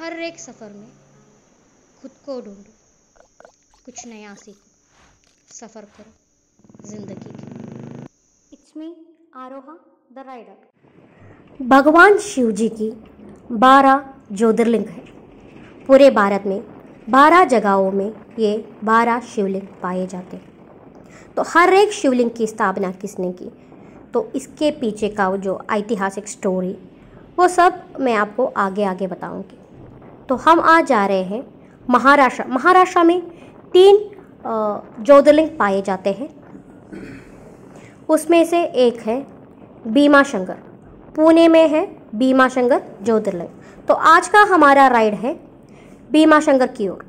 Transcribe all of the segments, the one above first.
हर एक सफ़र में खुद को ढूंढो कुछ नया सीखो सफ़र करो जिंदगी की it's me Aroha the rider भगवान शिव जी की बारह ज्योतिर्लिंग है पूरे भारत में बारह जगहों में ये बारह शिवलिंग पाए जाते हैं तो हर एक शिवलिंग की स्थापना किसने की तो इसके पीछे का जो ऐतिहासिक स्टोरी वो सब मैं आपको आगे आगे बताऊंगी तो हम आज जा रहे हैं महाराष्ट्र महाराष्ट्र में तीन ज्योतिर्लिंग पाए जाते हैं उसमें से एक है शंकर पुणे में है शंकर ज्योतिर्लिंग तो आज का हमारा राइड है शंकर की ओर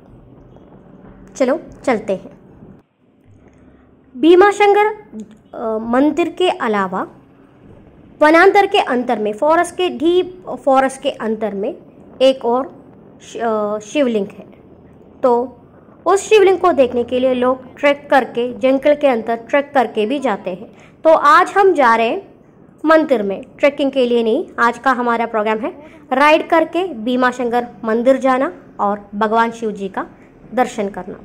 चलो चलते हैं शंकर मंदिर के अलावा वनांतर के अंतर में फॉरेस्ट के डीप फॉरेस्ट के अंतर में एक और शिवलिंग है तो उस शिवलिंग को देखने के लिए लोग ट्रैक करके जंगल के अंदर ट्रैक करके भी जाते हैं तो आज हम जा रहे हैं मंदिर में ट्रैकिंग के लिए नहीं आज का हमारा प्रोग्राम है राइड करके बीमा शंकर मंदिर जाना और भगवान शिव जी का दर्शन करना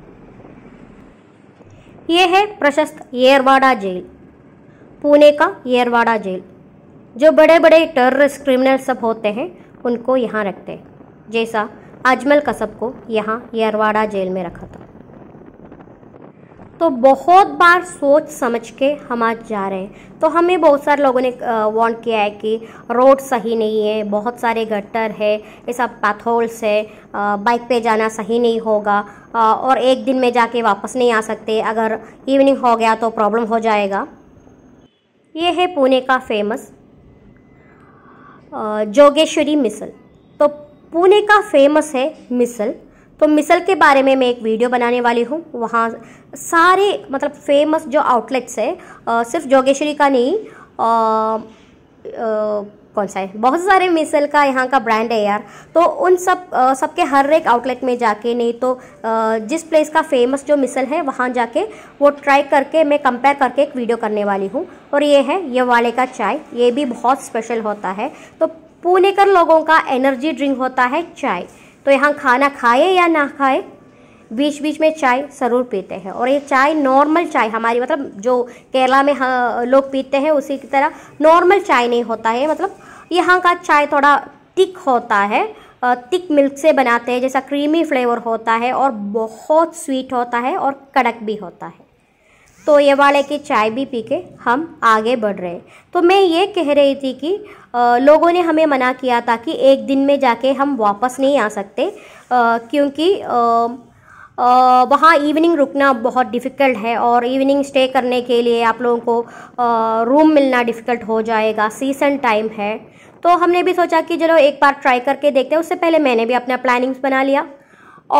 ये है प्रशस्त येरवाड़ा जेल पुणे का येरवाड़ा जेल जो बड़े बड़े टेररिस्ट क्रिमिनल सब होते हैं उनको यहाँ रखते हैं जैसा अजमल कसब को यहाँ यरवाड़ा जेल में रखा था तो बहुत बार सोच समझ के हम आज जा रहे हैं तो हमें बहुत सारे लोगों ने वॉन्ट किया है कि रोड सही नहीं है बहुत सारे गट्टर है ये सब पैथोल्स है बाइक पे जाना सही नहीं होगा और एक दिन में जाके वापस नहीं आ सकते अगर इवनिंग हो गया तो प्रॉब्लम हो जाएगा ये है पुणे का फेमस जोगेश्वरी मिसल तो पुणे का फेमस है मिसल तो मिसल के बारे में मैं एक वीडियो बनाने वाली हूँ वहाँ सारे मतलब फेमस जो आउटलेट्स है आ, सिर्फ जोगेश्वरी का नहीं आ, आ, कौन सा है बहुत सारे मिसल का यहाँ का ब्रांड है यार तो उन सब सबके हर एक आउटलेट में जाके नहीं तो आ, जिस प्लेस का फेमस जो मिसल है वहाँ जाके वो ट्राई करके मैं कंपेयर करके एक वीडियो करने वाली हूँ और ये है ये वाले का चाय ये भी बहुत स्पेशल होता है तो पुणेकर लोगों का एनर्जी ड्रिंक होता है चाय तो यहाँ खाना खाए या ना खाए बीच बीच में चाय ज़रूर पीते हैं और ये चाय नॉर्मल चाय हमारी मतलब जो केरला में हाँ लोग पीते हैं उसी की तरह नॉर्मल चाय नहीं होता है मतलब यहाँ का चाय थोड़ा तिक होता है तिक मिल्क से बनाते हैं जैसा क्रीमी फ्लेवर होता है और बहुत स्वीट होता है और कड़क भी होता है तो ये वाले की चाय भी पी के हम आगे बढ़ रहे तो मैं ये कह रही थी कि आ, लोगों ने हमें मना किया था कि एक दिन में जाके हम वापस नहीं आ सकते आ, क्योंकि वहाँ इवनिंग रुकना बहुत डिफ़िकल्ट है और इवनिंग स्टे करने के लिए आप लोगों को आ, रूम मिलना डिफ़िकल्ट हो जाएगा सीसन टाइम है तो हमने भी सोचा कि चलो एक बार ट्राई करके देखते हैं उससे पहले मैंने भी अपना प्लानिंग्स बना लिया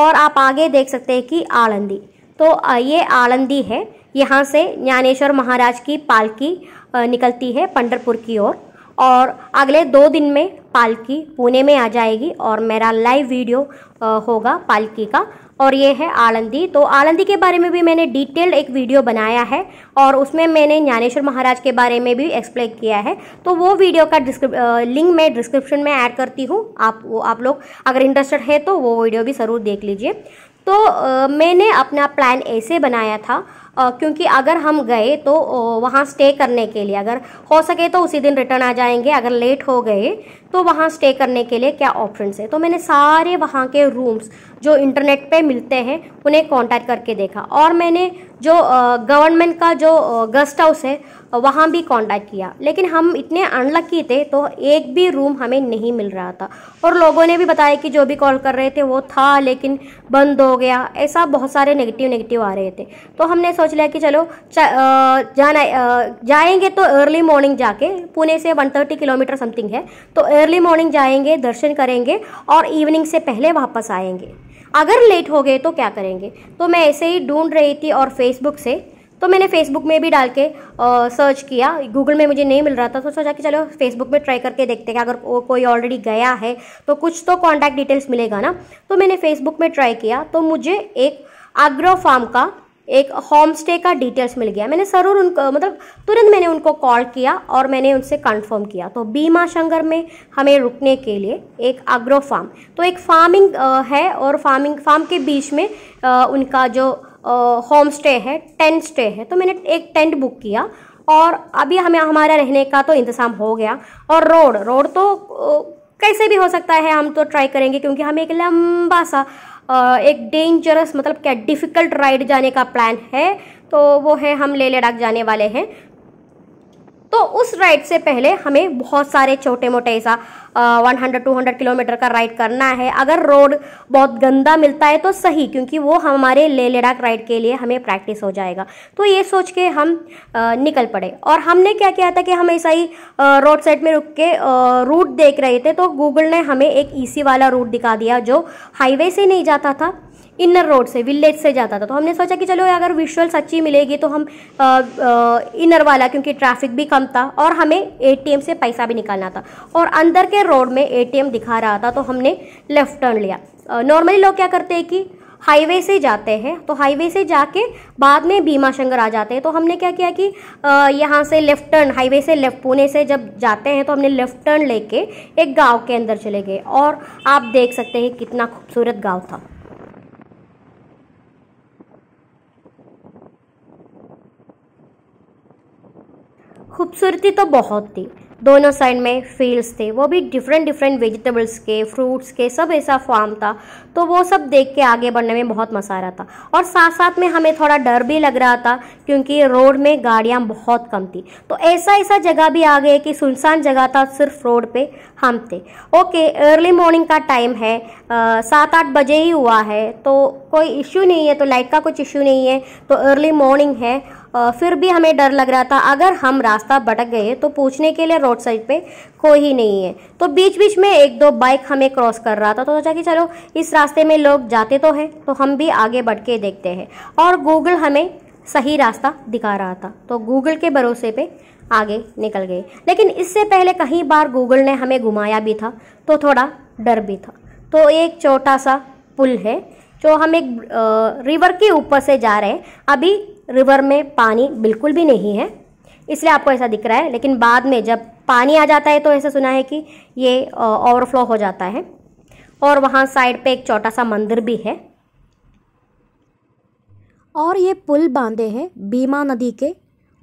और आप आगे देख सकते हैं कि आलंदी तो ये आलंदी है यहाँ से ज्ञानेश्वर महाराज की पालकी निकलती है पंडरपुर की ओर और, अगले दो दिन में पालकी पुणे में आ जाएगी और मेरा लाइव वीडियो होगा पालकी का और ये है आलंदी तो आलंदी के बारे में भी मैंने डिटेल्ड एक वीडियो बनाया है और उसमें मैंने ज्ञानेश्वर महाराज के बारे में भी एक्सप्लेन किया है तो वो वीडियो का लिंक मैं डिस्क्रिप्शन में ऐड करती हूँ आप वो आप लोग अगर इंटरेस्टेड है तो वो वीडियो भी ज़रूर देख लीजिए तो आ, मैंने अपना प्लान ऐसे बनाया था क्योंकि अगर हम गए तो वहाँ स्टे करने के लिए अगर हो सके तो उसी दिन रिटर्न आ जाएंगे अगर लेट हो गए तो वहाँ स्टे करने के लिए क्या ऑप्शंस है तो मैंने सारे वहाँ के रूम्स जो इंटरनेट पे मिलते हैं उन्हें कांटेक्ट करके देखा और मैंने जो गवर्नमेंट का जो गेस्ट हाउस है वहाँ भी कांटेक्ट किया लेकिन हम इतने अनलक्की थे तो एक भी रूम हमें नहीं मिल रहा था और लोगों ने भी बताया कि जो भी कॉल कर रहे थे वो था लेकिन बंद हो गया ऐसा बहुत सारे नेगेटिव नेगेटिव आ रहे थे तो हमने सोच लिया कि चलो जाना जाएंगे तो अर्ली मॉर्निंग जाके पुणे से वन किलोमीटर समथिंग है तो अर्ली मॉर्निंग जाएंगे दर्शन करेंगे और इवनिंग से पहले वापस आएंगे अगर लेट हो गए तो क्या करेंगे तो मैं ऐसे ही ढूंढ रही थी और फेसबुक से तो मैंने फेसबुक में भी डाल के आ, सर्च किया गूगल में मुझे नहीं मिल रहा था तो सोचा कि चलो फेसबुक में ट्राई करके देखते हैं अगर वो कोई ऑलरेडी गया है तो कुछ तो कॉन्टैक्ट डिटेल्स मिलेगा ना तो मैंने फेसबुक में ट्राई किया तो मुझे एक आग्रो फार्म का एक होम स्टे का डिटेल्स मिल गया मैंने ज़रूर उनको मतलब तुरंत मैंने उनको कॉल किया और मैंने उनसे कंफर्म किया तो बीमा शंगर में हमें रुकने के लिए एक अग्रो फार्म तो एक फार्मिंग है और फार्मिंग फार्म के बीच में उनका जो होम स्टे है टेंट स्टे है तो मैंने एक टेंट बुक किया और अभी हमें हमारा रहने का तो इंतज़ाम हो गया और रोड रोड तो कैसे भी हो सकता है हम तो ट्राई करेंगे क्योंकि हमें एक लंबा सा एक डेंजरस मतलब क्या डिफ़िकल्ट राइड जाने का प्लान है तो वो है हम लेह लद्दाख जाने वाले हैं तो उस राइड से पहले हमें बहुत सारे छोटे मोटे ऐसा one hundred two hundred kilometre का राइड करना है अगर रोड बहुत गंदा मिलता है तो सही क्योंकि वो हमारे ले लद्दाख राइड के लिए हमें प्रैक्टिस हो जाएगा तो ये सोच के हम निकल पड़े और हमने क्या किया था कि हम ऐसा ही रोड साइड में रुक के रूट देख रहे थे तो गूगल ने हमें एक ई वाला रूट दिखा दिया जो हाईवे से नहीं जाता था इनर रोड से विलेज से जाता था तो हमने सोचा कि चलो अगर विजुअल्स अच्छी मिलेगी तो हम आ, आ, इनर वाला क्योंकि ट्रैफिक भी कम था और हमें एटीएम से पैसा भी निकालना था और अंदर के रोड में एटीएम दिखा रहा था तो हमने लेफ्ट टर्न लिया नॉर्मली लोग क्या करते हैं कि हाईवे से जाते हैं तो हाईवे से जाके बाद में भीमा शंकर आ जाते हैं तो हमने क्या किया कि यहाँ से लेफ्ट टर्न हाईवे से लेफ्ट पुणे से जब जाते हैं तो हमने लेफ्ट टर्न लेके एक गांव के अंदर चले गए और आप देख सकते हैं कितना खूबसूरत गांव था खूबसूरती तो बहुत थी दोनों साइड में फील्ड्स थे वो भी डिफरेंट डिफरेंट वेजिटेबल्स के फ्रूट्स के सब ऐसा फार्म था तो वो सब देख के आगे बढ़ने में बहुत मज़ा आ रहा था और साथ साथ में हमें थोड़ा डर भी लग रहा था क्योंकि रोड में गाड़ियाँ बहुत कम थी तो ऐसा ऐसा जगह भी आ गए कि सुनसान जगह था सिर्फ रोड पे हम थे ओके अर्ली मॉर्निंग का टाइम है सात आठ बजे ही हुआ है तो कोई इश्यू नहीं है तो लाइट का कुछ इश्यू नहीं है तो अर्ली मॉर्निंग है फिर भी हमें डर लग रहा था अगर हम रास्ता भटक गए तो पूछने के लिए रोड साइड पे कोई ही नहीं है तो बीच बीच में एक दो बाइक हमें क्रॉस कर रहा था तो सोचा कि चलो इस रास्ते में लोग जाते तो हैं तो हम भी आगे बढ़ के देखते हैं और गूगल हमें सही रास्ता दिखा रहा था तो गूगल के भरोसे पर आगे निकल गए लेकिन इससे पहले कई बार गूगल ने हमें घुमाया भी था तो थोड़ा डर भी था तो एक छोटा सा पुल है जो हम एक रिवर के ऊपर से जा रहे हैं अभी रिवर में पानी बिल्कुल भी नहीं है इसलिए आपको ऐसा दिख रहा है लेकिन बाद में जब पानी आ जाता है तो ऐसा सुना है कि ये ओवरफ्लो हो जाता है और वहाँ साइड पे एक छोटा सा मंदिर भी है और ये पुल बांधे हैं भीमा नदी के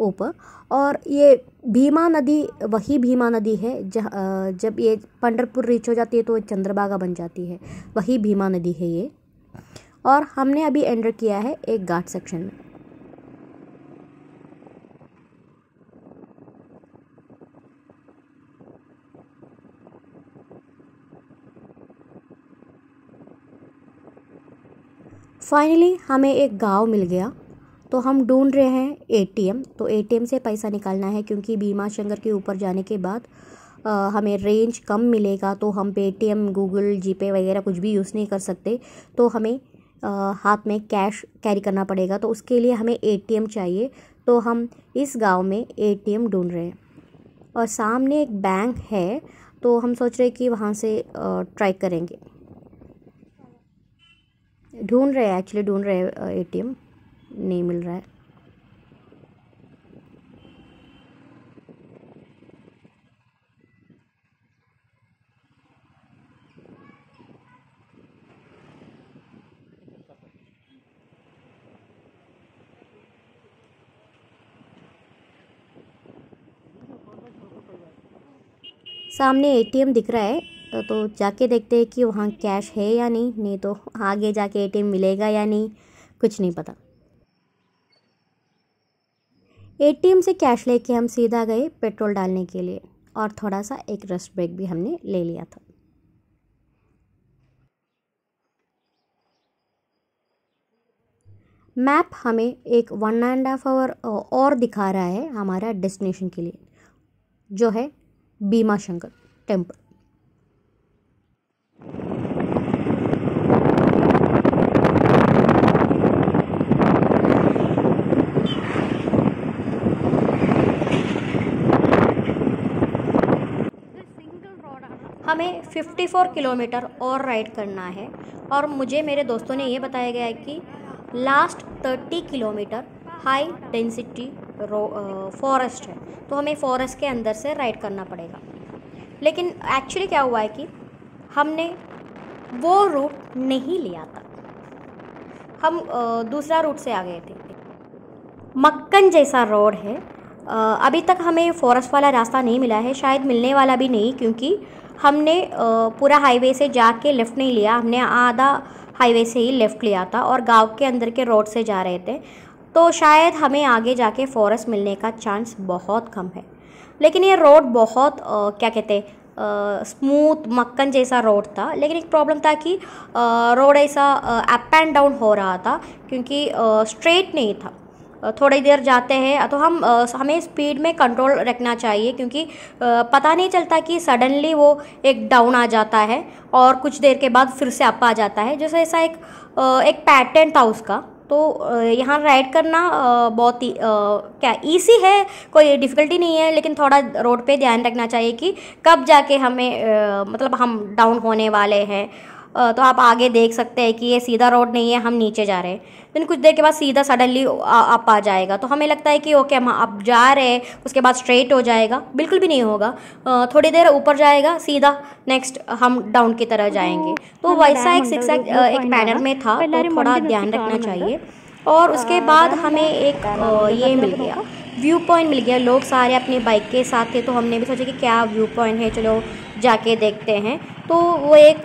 ऊपर और ये भीमा नदी वही भीमा नदी है जहाँ जब ये पंडरपुर रीच हो जाती है तो चंद्रभागा बन जाती है वही भीमा नदी है ये और हमने अभी एंटर किया है एक घाट सेक्शन में फाइनली हमें एक गांव मिल गया तो हम ढूंढ रहे हैं एटीएम तो एटीएम से पैसा निकालना है क्योंकि बीमा शंकर के ऊपर जाने के बाद आ, हमें रेंज कम मिलेगा तो हम पेटीएम गूगल जीपे वगैरह कुछ भी यूज़ नहीं कर सकते तो हमें आ, हाथ में कैश कैरी करना पड़ेगा तो उसके लिए हमें एटीएम चाहिए तो हम इस गांव में एटीएम ढूंढ रहे हैं और सामने एक बैंक है तो हम सोच रहे कि वहाँ से ट्राई करेंगे ढूंढ रहे हैं एक्चुअली ढूंढ रहे हैं एटीएम नहीं मिल रहा है सामने एटीएम दिख रहा है तो, तो जाके देखते हैं कि वहाँ कैश है या नहीं नहीं तो आगे जाके एटीएम मिलेगा या नहीं कुछ नहीं पता एटीएम से कैश लेके हम सीधा गए पेट्रोल डालने के लिए और थोड़ा सा एक रेस्ट ब्रेक भी हमने ले लिया था मैप हमें एक वन एंड हाफ आवर और दिखा रहा है हमारा डेस्टिनेशन के लिए जो है भीमाशंकर टेम्पल हमें 54 किलोमीटर और राइड करना है और मुझे मेरे दोस्तों ने ये बताया गया है कि last 30 kilometre high density forest है तो हमें फॉरेस्ट के अंदर से राइड करना पड़ेगा लेकिन एक्चुअली क्या हुआ है कि हमने वो रूट नहीं लिया था हम दूसरा रूट से आ गए थे मक्कन जैसा रोड है अभी तक हमें फॉरेस्ट वाला रास्ता नहीं मिला है शायद मिलने वाला भी नहीं क्योंकि हमने पूरा हाईवे से जाके लेफ़्ट नहीं लिया हमने आधा हाईवे से ही लेफ़्ट लिया था और गांव के अंदर के रोड से जा रहे थे तो शायद हमें आगे जाके फॉरेस्ट मिलने का चांस बहुत कम है लेकिन ये रोड बहुत आ, क्या कहते हैं स्मूथ मक्कन जैसा रोड था लेकिन एक प्रॉब्लम था कि रोड ऐसा अप एंड डाउन हो रहा था क्योंकि स्ट्रेट नहीं था थोड़ी देर जाते हैं तो हम हमें स्पीड में कंट्रोल रखना चाहिए क्योंकि पता नहीं चलता कि सडनली वो एक डाउन आ जाता है और कुछ देर के बाद फिर से अप आ जाता है जैसे ऐसा एक एक पैटर्न था उसका तो यहाँ राइड करना बहुत ही क्या ईसी है कोई डिफ़िकल्टी नहीं है लेकिन थोड़ा रोड पे ध्यान रखना चाहिए कि कब जाके हमें मतलब हम डाउन होने वाले हैं तो आप आगे देख सकते हैं कि ये सीधा रोड नहीं है हम नीचे जा रहे हैं देन कुछ देर के बाद सीधा सडनली आप आ जाएगा तो हमें लगता है कि ओके हम आप जा रहे हैं उसके बाद स्ट्रेट हो जाएगा बिल्कुल भी नहीं होगा थोड़ी देर ऊपर जाएगा सीधा नेक्स्ट हम डाउन की तरह जाएंगे तो, तो वैसा एक शिक्षा एक मैनर में था तो थोड़ा ध्यान रखना चाहिए और उसके बाद हमें एक ये मिल गया व्यू पॉइंट मिल गया लोग सारे अपनी बाइक के साथ थे तो हमने भी सोचा कि क्या व्यू पॉइंट है चलो जाके देखते हैं तो वो एक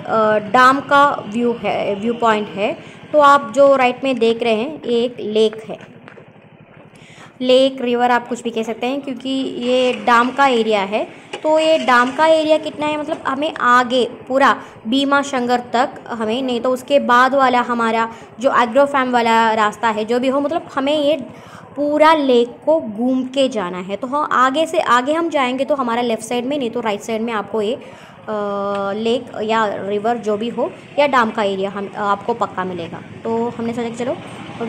डाम का व्यू है व्यू पॉइंट है तो आप जो राइट में देख रहे हैं ये एक लेक है लेक रिवर आप कुछ भी कह सकते हैं क्योंकि ये डाम का एरिया है तो ये डाम का एरिया कितना है मतलब हमें आगे पूरा बीमा शंगर तक हमें नहीं तो उसके बाद वाला हमारा जो एग्रोफैम वाला रास्ता है जो भी हो मतलब हमें ये पूरा लेक को घूम के जाना है तो हाँ आगे से आगे हम जाएंगे तो हमारा लेफ़्ट साइड में नहीं तो राइट साइड में आपको ये लेक या रिवर जो भी हो या डाम का एरिया हम आपको पक्का मिलेगा तो हमने सोचा कि चलो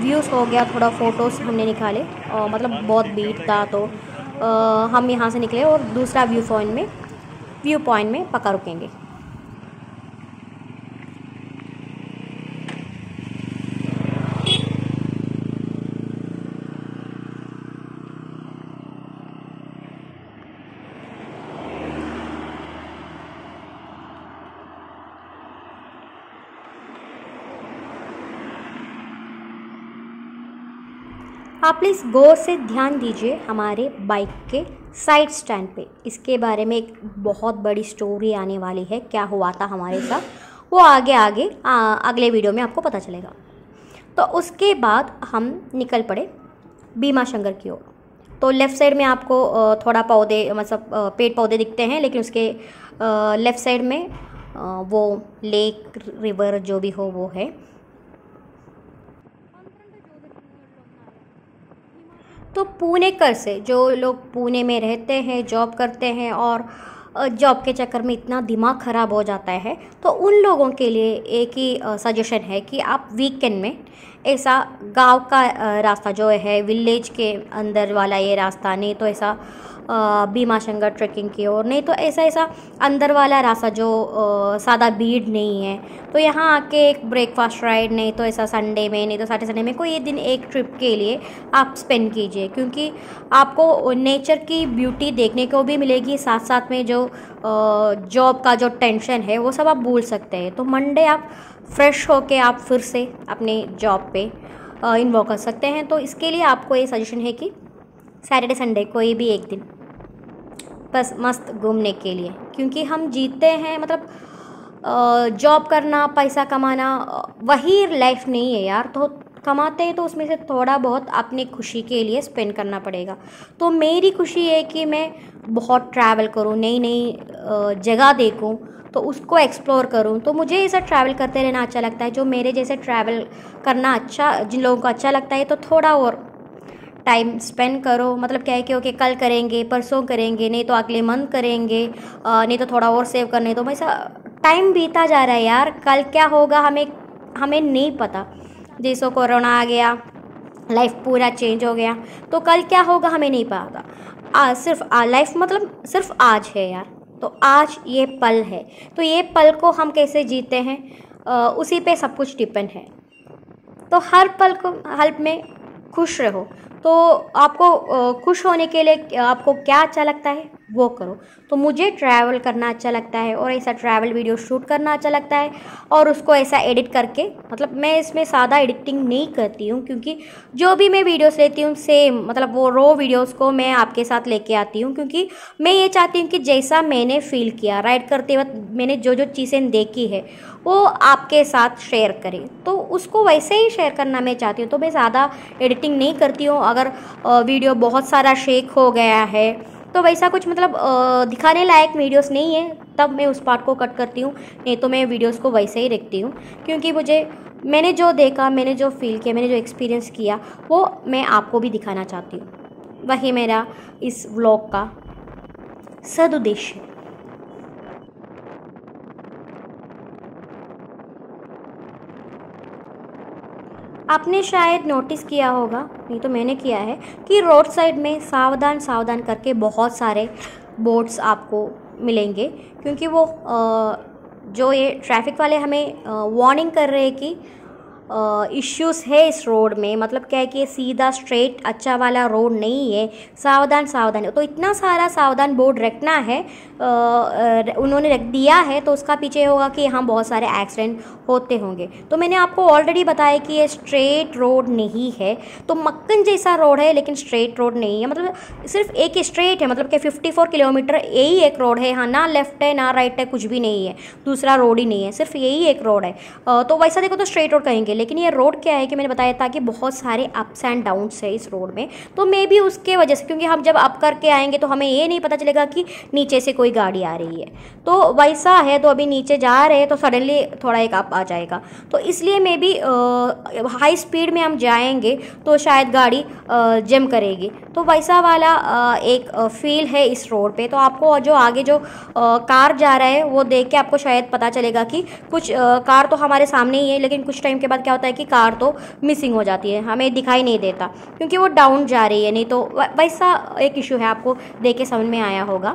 व्यूज़ हो गया थोड़ा फ़ोटोज़ हमने निकाले आ, मतलब बहुत बीट था तो आ, हम यहाँ से निकले और दूसरा व्यू पॉइंट में व्यू पॉइंट में पक्का रुकेंगे आप प्लीज़ गौर से ध्यान दीजिए हमारे बाइक के साइड स्टैंड पे इसके बारे में एक बहुत बड़ी स्टोरी आने वाली है क्या हुआ था हमारे साथ वो आगे आगे आ, अगले वीडियो में आपको पता चलेगा तो उसके बाद हम निकल पड़े बीमा शंकर की ओर तो लेफ़्ट साइड में आपको थोड़ा पौधे मतलब पेड़ पौधे दिखते हैं लेकिन उसके लेफ़्ट साइड में वो लेक रिवर जो भी हो वो है तो पुणेकर से जो लोग पुणे में रहते हैं जॉब करते हैं और जॉब के चक्कर में इतना दिमाग ख़राब हो जाता है तो उन लोगों के लिए एक ही सजेशन है कि आप वीकेंड में ऐसा गांव का रास्ता जो है विलेज के अंदर वाला ये रास्ता नहीं तो ऐसा शंकर ट्रैकिंग की ओर नहीं तो ऐसा ऐसा अंदर वाला रास्ता जो सादा भीड़ नहीं है तो यहाँ आके एक ब्रेकफास्ट राइड नहीं तो ऐसा संडे में नहीं तो सैटरडे संडे में कोई ये दिन एक ट्रिप के लिए आप स्पेंड कीजिए क्योंकि आपको नेचर की ब्यूटी देखने को भी मिलेगी साथ साथ में जो जॉब का जो टेंशन है वो सब आप भूल सकते हैं तो मंडे आप फ्रेश होके आप फिर से अपने जॉब पे इन्वॉल्व कर सकते हैं तो इसके लिए आपको ये सजेशन है कि सैटरडे संडे कोई भी एक दिन बस मस्त घूमने के लिए क्योंकि हम जीते हैं मतलब जॉब करना पैसा कमाना वही लाइफ नहीं है यार तो कमाते हैं तो उसमें से थोड़ा बहुत अपनी खुशी के लिए स्पेंड करना पड़ेगा तो मेरी खुशी है कि मैं बहुत ट्रैवल करूँ नई नई जगह देखूँ तो उसको एक्सप्लोर करूँ तो मुझे ऐसा ट्रैवल करते रहना अच्छा लगता है जो मेरे जैसे ट्रैवल करना अच्छा जिन लोगों को अच्छा लगता है तो थोड़ा और टाइम स्पेंड करो मतलब क्या है कि ओके कल करेंगे परसों करेंगे नहीं तो अगले मंथ करेंगे नहीं तो थोड़ा और सेव करने तो वैसा टाइम बीता जा रहा है यार कल क्या होगा हमें हमें नहीं पता जैसे कोरोना आ गया लाइफ पूरा चेंज हो गया तो कल क्या होगा हमें नहीं पता आ, सिर्फ आ, लाइफ मतलब सिर्फ आज है यार तो आज ये पल है तो ये पल को हम कैसे जीते हैं आ, उसी पे सब कुछ डिपेंड है तो हर पल को हल्प में खुश रहो तो आपको खुश होने के लिए आपको क्या अच्छा लगता है वो करो तो मुझे ट्रैवल करना अच्छा लगता है और ऐसा ट्रैवल वीडियो शूट करना अच्छा लगता है और उसको ऐसा एडिट करके मतलब मैं इसमें सादा एडिटिंग नहीं करती हूँ क्योंकि जो भी मैं वीडियोस लेती हूँ सेम मतलब वो रो वीडियोस को मैं आपके साथ लेके आती हूँ क्योंकि मैं ये चाहती हूँ कि जैसा मैंने फील किया राइड करते वक्त मैंने जो जो चीज़ें देखी है वो आपके साथ शेयर करें तो उसको वैसे ही शेयर करना मैं चाहती हूँ तो मैं ज़्यादा एडिटिंग नहीं करती हूँ अगर वीडियो बहुत सारा शेक हो गया है तो वैसा कुछ मतलब दिखाने लायक वीडियोस नहीं है तब मैं उस पार्ट को कट करती हूँ नहीं तो मैं वीडियोस को वैसे ही रखती हूँ क्योंकि मुझे मैंने जो देखा मैंने जो फील किया मैंने जो एक्सपीरियंस किया वो मैं आपको भी दिखाना चाहती हूँ वही मेरा इस व्लॉग का सदुद्देश्य है आपने शायद नोटिस किया होगा नहीं तो मैंने किया है कि रोड साइड में सावधान सावधान करके बहुत सारे बोर्ड्स आपको मिलेंगे क्योंकि वो जो ये ट्रैफिक वाले हमें वार्निंग कर रहे हैं कि इश्यूज़ है इस रोड में मतलब क्या है कि सीधा स्ट्रेट अच्छा वाला रोड नहीं है सावधान सावधान है। तो इतना सारा सावधान बोर्ड रखना है आ, उन्होंने रख दिया है तो उसका पीछे होगा कि यहाँ बहुत सारे एक्सीडेंट होते होंगे तो मैंने आपको ऑलरेडी बताया कि ये स्ट्रेट रोड नहीं है तो मक्कन जैसा रोड है लेकिन स्ट्रेट रोड नहीं है मतलब सिर्फ एक स्ट्रेट है मतलब कि फिफ्टी किलोमीटर यही एक रोड है यहाँ ना लेफ्ट है ना राइट है कुछ भी नहीं है दूसरा रोड ही नहीं है सिर्फ यही एक रोड है तो वैसा देखो तो स्ट्रेट रोड कहेंगे लेकिन ये रोड क्या है कि मैंने बताया था कि बहुत सारे अप्स एंड डाउन्स है इस रोड में तो मे बी उसके वजह से क्योंकि हम जब अप करके आएंगे तो हमें ये नहीं पता चलेगा कि नीचे से कोई गाड़ी आ रही है तो वैसा है तो अभी नीचे जा रहे हैं तो सडनली थोड़ा एक अप आ जाएगा तो इसलिए मे बी हाई स्पीड में हम जाएंगे तो शायद गाड़ी जम करेगी तो वैसा वाला एक फील है इस रोड पे तो आपको जो आगे जो कार जा रहा है वो देख के आपको शायद पता चलेगा कि कुछ कार तो हमारे सामने ही है लेकिन कुछ टाइम के बाद क्या होता है कि कार तो मिसिंग हो जाती है हमें दिखाई नहीं देता क्योंकि वो डाउन जा रही है नहीं तो वैसा एक इशू है आपको देख के समझ में आया होगा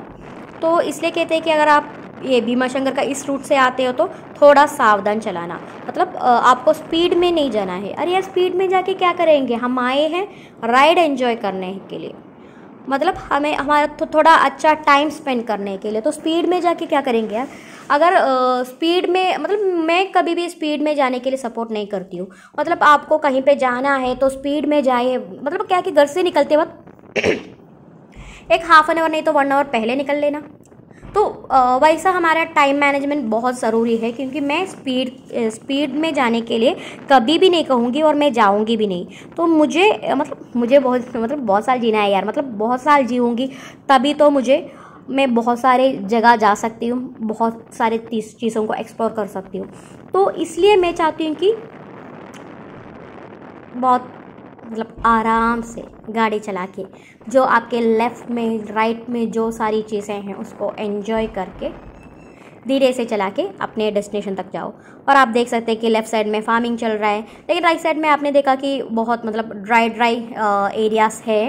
तो इसलिए कहते हैं कि अगर आप ये भीमा शंकर का इस रूट से आते हो तो थोड़ा सावधान चलाना मतलब आपको स्पीड में नहीं जाना है अरे यार स्पीड में जाके क्या करेंगे हम आए हैं राइड एंजॉय करने के लिए मतलब हमें हमारा थो, थोड़ा अच्छा टाइम स्पेंड करने के लिए तो स्पीड में जाके क्या करेंगे यार अगर स्पीड में मतलब मैं कभी भी स्पीड में जाने के लिए सपोर्ट नहीं करती हूँ मतलब आपको कहीं पे जाना है तो स्पीड में जाए मतलब क्या कि घर से निकलते वक्त एक हाफ एन आवर नहीं तो वन आवर पहले निकल लेना तो वैसा हमारा टाइम मैनेजमेंट बहुत ज़रूरी है क्योंकि मैं स्पीड स्पीड में जाने के लिए कभी भी नहीं कहूँगी और मैं जाऊँगी भी नहीं तो मुझे मतलब मुझे बहुत मतलब बहुत साल जीना है यार मतलब बहुत साल जीऊँगी तभी तो मुझे मैं बहुत सारे जगह जा सकती हूँ बहुत सारे चीज़ों को एक्सप्लोर कर सकती हूँ तो इसलिए मैं चाहती हूँ कि बहुत मतलब आराम से गाड़ी चला के जो आपके लेफ़्ट में राइट में जो सारी चीज़ें हैं उसको एन्जॉय करके धीरे से चला के अपने डेस्टिनेशन तक जाओ और आप देख सकते हैं कि लेफ़्ट साइड में फार्मिंग चल रहा है लेकिन राइट साइड में आपने देखा कि बहुत मतलब ड्राई ड्राई एरियाज़ है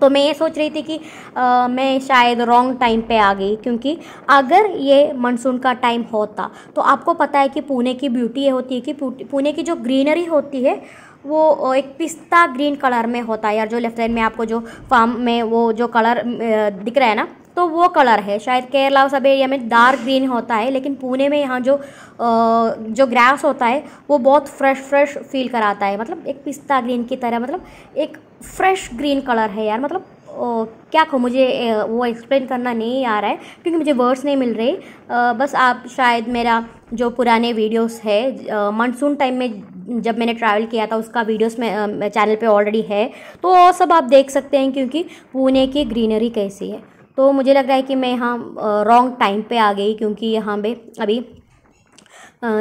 तो मैं ये सोच रही थी कि आ, uh, मैं शायद रॉन्ग टाइम पे आ गई क्योंकि अगर ये मानसून का टाइम होता तो आपको पता है कि पुणे की ब्यूटी ये होती है कि पुणे की जो ग्रीनरी होती है वो एक पिस्ता ग्रीन कलर में होता है यार जो लेफ्ट साइड में आपको जो फार्म में वो जो कलर दिख रहा है ना तो वो कलर है शायद केरला सब एरिया में डार्क ग्रीन होता है लेकिन पुणे में यहाँ जो जो ग्रास होता है वो बहुत फ्रेश फ्रेश फील कराता है मतलब एक पिस्ता ग्रीन की तरह मतलब एक फ्रेश ग्रीन कलर है यार मतलब ओ, क्या कहूँ मुझे वो एक्सप्लेन करना नहीं आ रहा है क्योंकि मुझे वर्ड्स नहीं मिल रहे बस आप शायद मेरा जो पुराने वीडियोस है मानसून टाइम में जब मैंने ट्रैवल किया था उसका वीडियोस में चैनल पे ऑलरेडी है तो सब आप देख सकते हैं क्योंकि पुणे की ग्रीनरी कैसी है तो मुझे लग रहा है कि मैं यहाँ रॉन्ग टाइम पे आ गई क्योंकि यहाँ पे अभी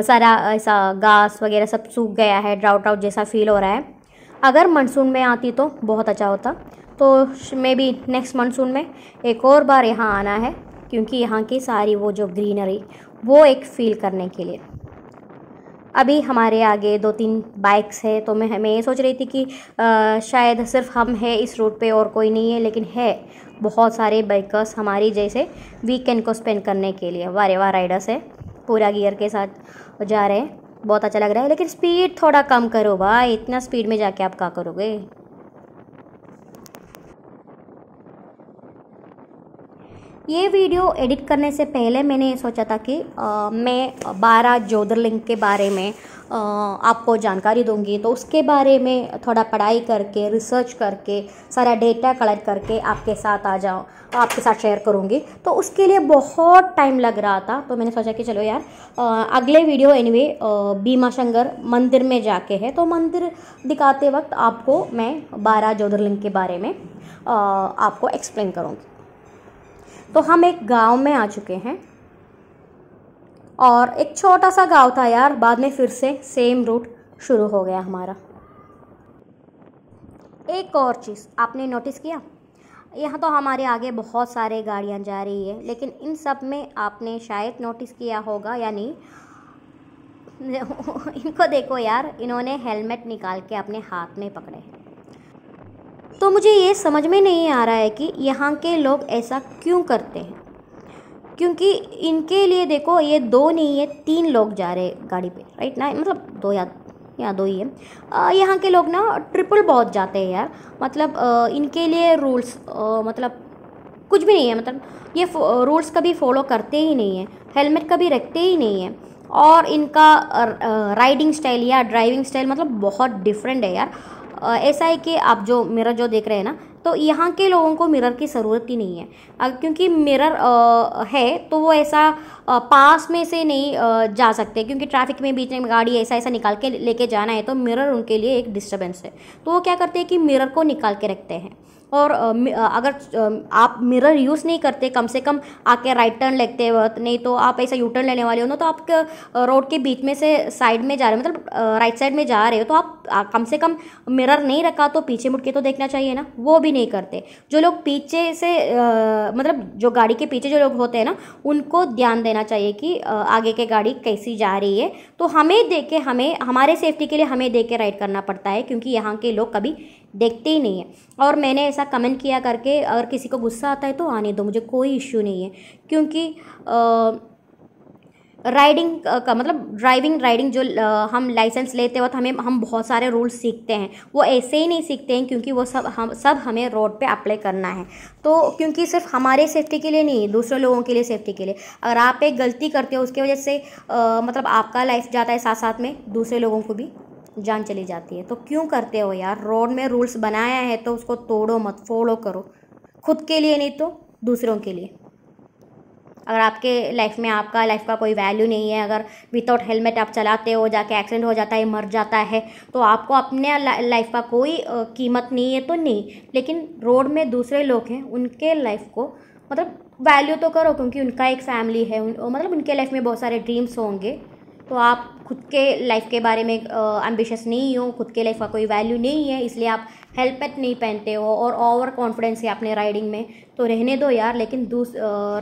सारा ऐसा घास वगैरह सब सूख गया है ड्राउट आउट जैसा फील हो रहा है अगर मानसून में आती तो बहुत अच्छा होता तो मे बी नेक्स्ट मानसून में एक और बार यहाँ आना है क्योंकि यहाँ की सारी वो जो ग्रीनरी वो एक फ़ील करने के लिए अभी हमारे आगे दो तीन बाइक्स हैं तो मैं मैं ये सोच रही थी कि आ, शायद सिर्फ हम हैं इस रूट पे और कोई नहीं है लेकिन है बहुत सारे बाइकर्स हमारी जैसे वीकेंड को स्पेंड करने के लिए वारे वाह राइडर्स है पूरा गियर के साथ जा रहे हैं बहुत अच्छा लग रहा है लेकिन स्पीड थोड़ा कम करो भाई इतना स्पीड में जाके आप क्या करोगे ये वीडियो एडिट करने से पहले मैंने सोचा था कि आ, मैं बारह ज्योतिर्लिंग के बारे में आ, आपको जानकारी दूंगी तो उसके बारे में थोड़ा पढ़ाई करके रिसर्च करके सारा डेटा कलेक्ट करके आपके साथ आ जाऊँ आपके साथ शेयर करूँगी तो उसके लिए बहुत टाइम लग रहा था तो मैंने सोचा कि चलो यार आ, अगले वीडियो एनीवे वे शंकर मंदिर में जाके है तो मंदिर दिखाते वक्त आपको मैं बारह ज्योतिर्लिंग के बारे में आ, आपको एक्सप्लेन करूँगी तो हम एक गांव में आ चुके हैं और एक छोटा सा गांव था यार बाद में फिर से सेम रूट शुरू हो गया हमारा एक और चीज़ आपने नोटिस किया यहाँ तो हमारे आगे बहुत सारे गाड़ियाँ जा रही है लेकिन इन सब में आपने शायद नोटिस किया होगा या नहीं इनको देखो यार इन्होंने हेलमेट निकाल के अपने हाथ में पकड़े हैं तो मुझे ये समझ में नहीं आ रहा है कि यहाँ के लोग ऐसा क्यों करते हैं क्योंकि इनके लिए देखो ये दो नहीं है तीन लोग जा रहे गाड़ी पे राइट ना मतलब दो या या दो ही है यहाँ के लोग ना ट्रिपल बहुत जाते हैं यार मतलब आ, इनके लिए रूल्स आ, मतलब कुछ भी नहीं है मतलब ये रूल्स कभी फॉलो करते ही नहीं है हेलमेट कभी रखते ही नहीं है और इनका राइडिंग स्टाइल या ड्राइविंग स्टाइल मतलब बहुत डिफरेंट है यार ऐसा है कि आप जो मिरर जो देख रहे हैं ना तो यहाँ के लोगों को मिरर की ज़रूरत ही नहीं है क्योंकि मिरर है तो वो ऐसा पास में से नहीं जा सकते क्योंकि ट्रैफिक में बीच में गाड़ी ऐसा ऐसा निकाल के लेके जाना है तो मिरर उनके लिए एक डिस्टर्बेंस है तो वो क्या करते हैं कि मिरर को निकाल के रखते हैं और अगर आप मिरर यूज़ नहीं करते कम से कम आके राइट टर्न लेते वक्त नहीं तो आप ऐसा यू टर्न लेने वाले हो ना तो आप रोड के बीच में से साइड में जा रहे हो मतलब राइट साइड में जा रहे हो तो आप कम से कम मिरर नहीं रखा तो पीछे मुड़ के तो देखना चाहिए ना वो भी नहीं करते जो लोग पीछे से मतलब जो गाड़ी के पीछे जो लोग होते हैं ना उनको ध्यान देना चाहिए कि आगे के गाड़ी कैसी जा रही है तो हमें देख के हमें हमारे सेफ्टी के लिए हमें देख के राइड करना पड़ता है क्योंकि यहाँ के लोग कभी देखते ही नहीं है और मैंने ऐसा कमेंट किया करके अगर किसी को गुस्सा आता है तो आने दो मुझे कोई इश्यू नहीं है क्योंकि राइडिंग का मतलब ड्राइविंग राइडिंग जो हम लाइसेंस लेते वक्त हमें हम बहुत सारे रूल्स सीखते हैं वो ऐसे ही नहीं सीखते हैं क्योंकि वो सब हम सब हमें रोड पे अप्लाई करना है तो क्योंकि सिर्फ हमारे सेफ्टी के लिए नहीं दूसरे लोगों के लिए सेफ्टी के लिए अगर आप एक गलती करते हो उसकी वजह से आ, मतलब आपका लाइफ जाता है साथ साथ में दूसरे लोगों को भी जान चली जाती है तो क्यों करते हो यार रोड में रूल्स बनाया है तो उसको तोड़ो मत फॉलो करो खुद के लिए नहीं तो दूसरों के लिए अगर आपके लाइफ में आपका लाइफ का कोई वैल्यू नहीं है अगर विदाउट हेलमेट आप चलाते हो जाके एक्सीडेंट हो जाता है मर जाता है तो आपको अपने लाइफ का कोई कीमत नहीं है तो नहीं लेकिन रोड में दूसरे लोग हैं उनके लाइफ को मतलब वैल्यू तो करो क्योंकि उनका एक फैमिली है उन, मतलब उनके लाइफ में बहुत सारे ड्रीम्स होंगे तो आप खुद के लाइफ के बारे में एम्बिशस नहीं हो खुद के लाइफ का कोई वैल्यू नहीं है इसलिए आप हेलमेट नहीं पहनते हो और ओवर कॉन्फिडेंस है अपने राइडिंग में तो रहने दो यार लेकिन दूस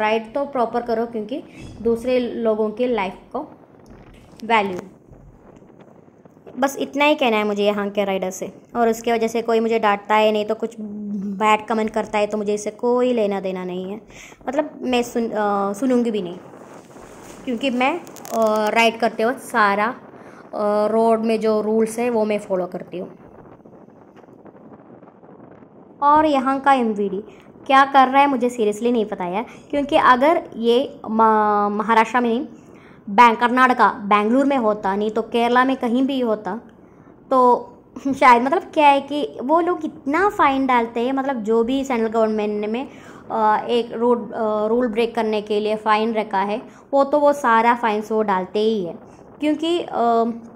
राइड तो प्रॉपर करो क्योंकि दूसरे लोगों के लाइफ को वैल्यू बस इतना ही कहना है मुझे यहाँ के राइडर से और उसके वजह से कोई मुझे डांटता है नहीं तो कुछ बैड कमेंट करता है तो मुझे इससे कोई लेना देना नहीं है मतलब मैं सुन आ, सुनूंगी भी नहीं क्योंकि मैं राइड करते वक्त सारा रोड में जो रूल्स है वो मैं फॉलो करती हूँ और यहाँ का एम क्या कर रहा है मुझे सीरियसली नहीं पता यार क्योंकि अगर ये महाराष्ट्र में नहीं बैंक कर्नाटका बेंगलुरु में होता नहीं तो केरला में कहीं भी होता तो शायद मतलब क्या है कि वो लोग इतना फ़ाइन डालते हैं मतलब जो भी सेंट्रल गवर्नमेंट में एक रोड रूल ब्रेक करने के लिए फ़ाइन रखा है वो तो वो सारा फाइन्स वो डालते ही है क्योंकि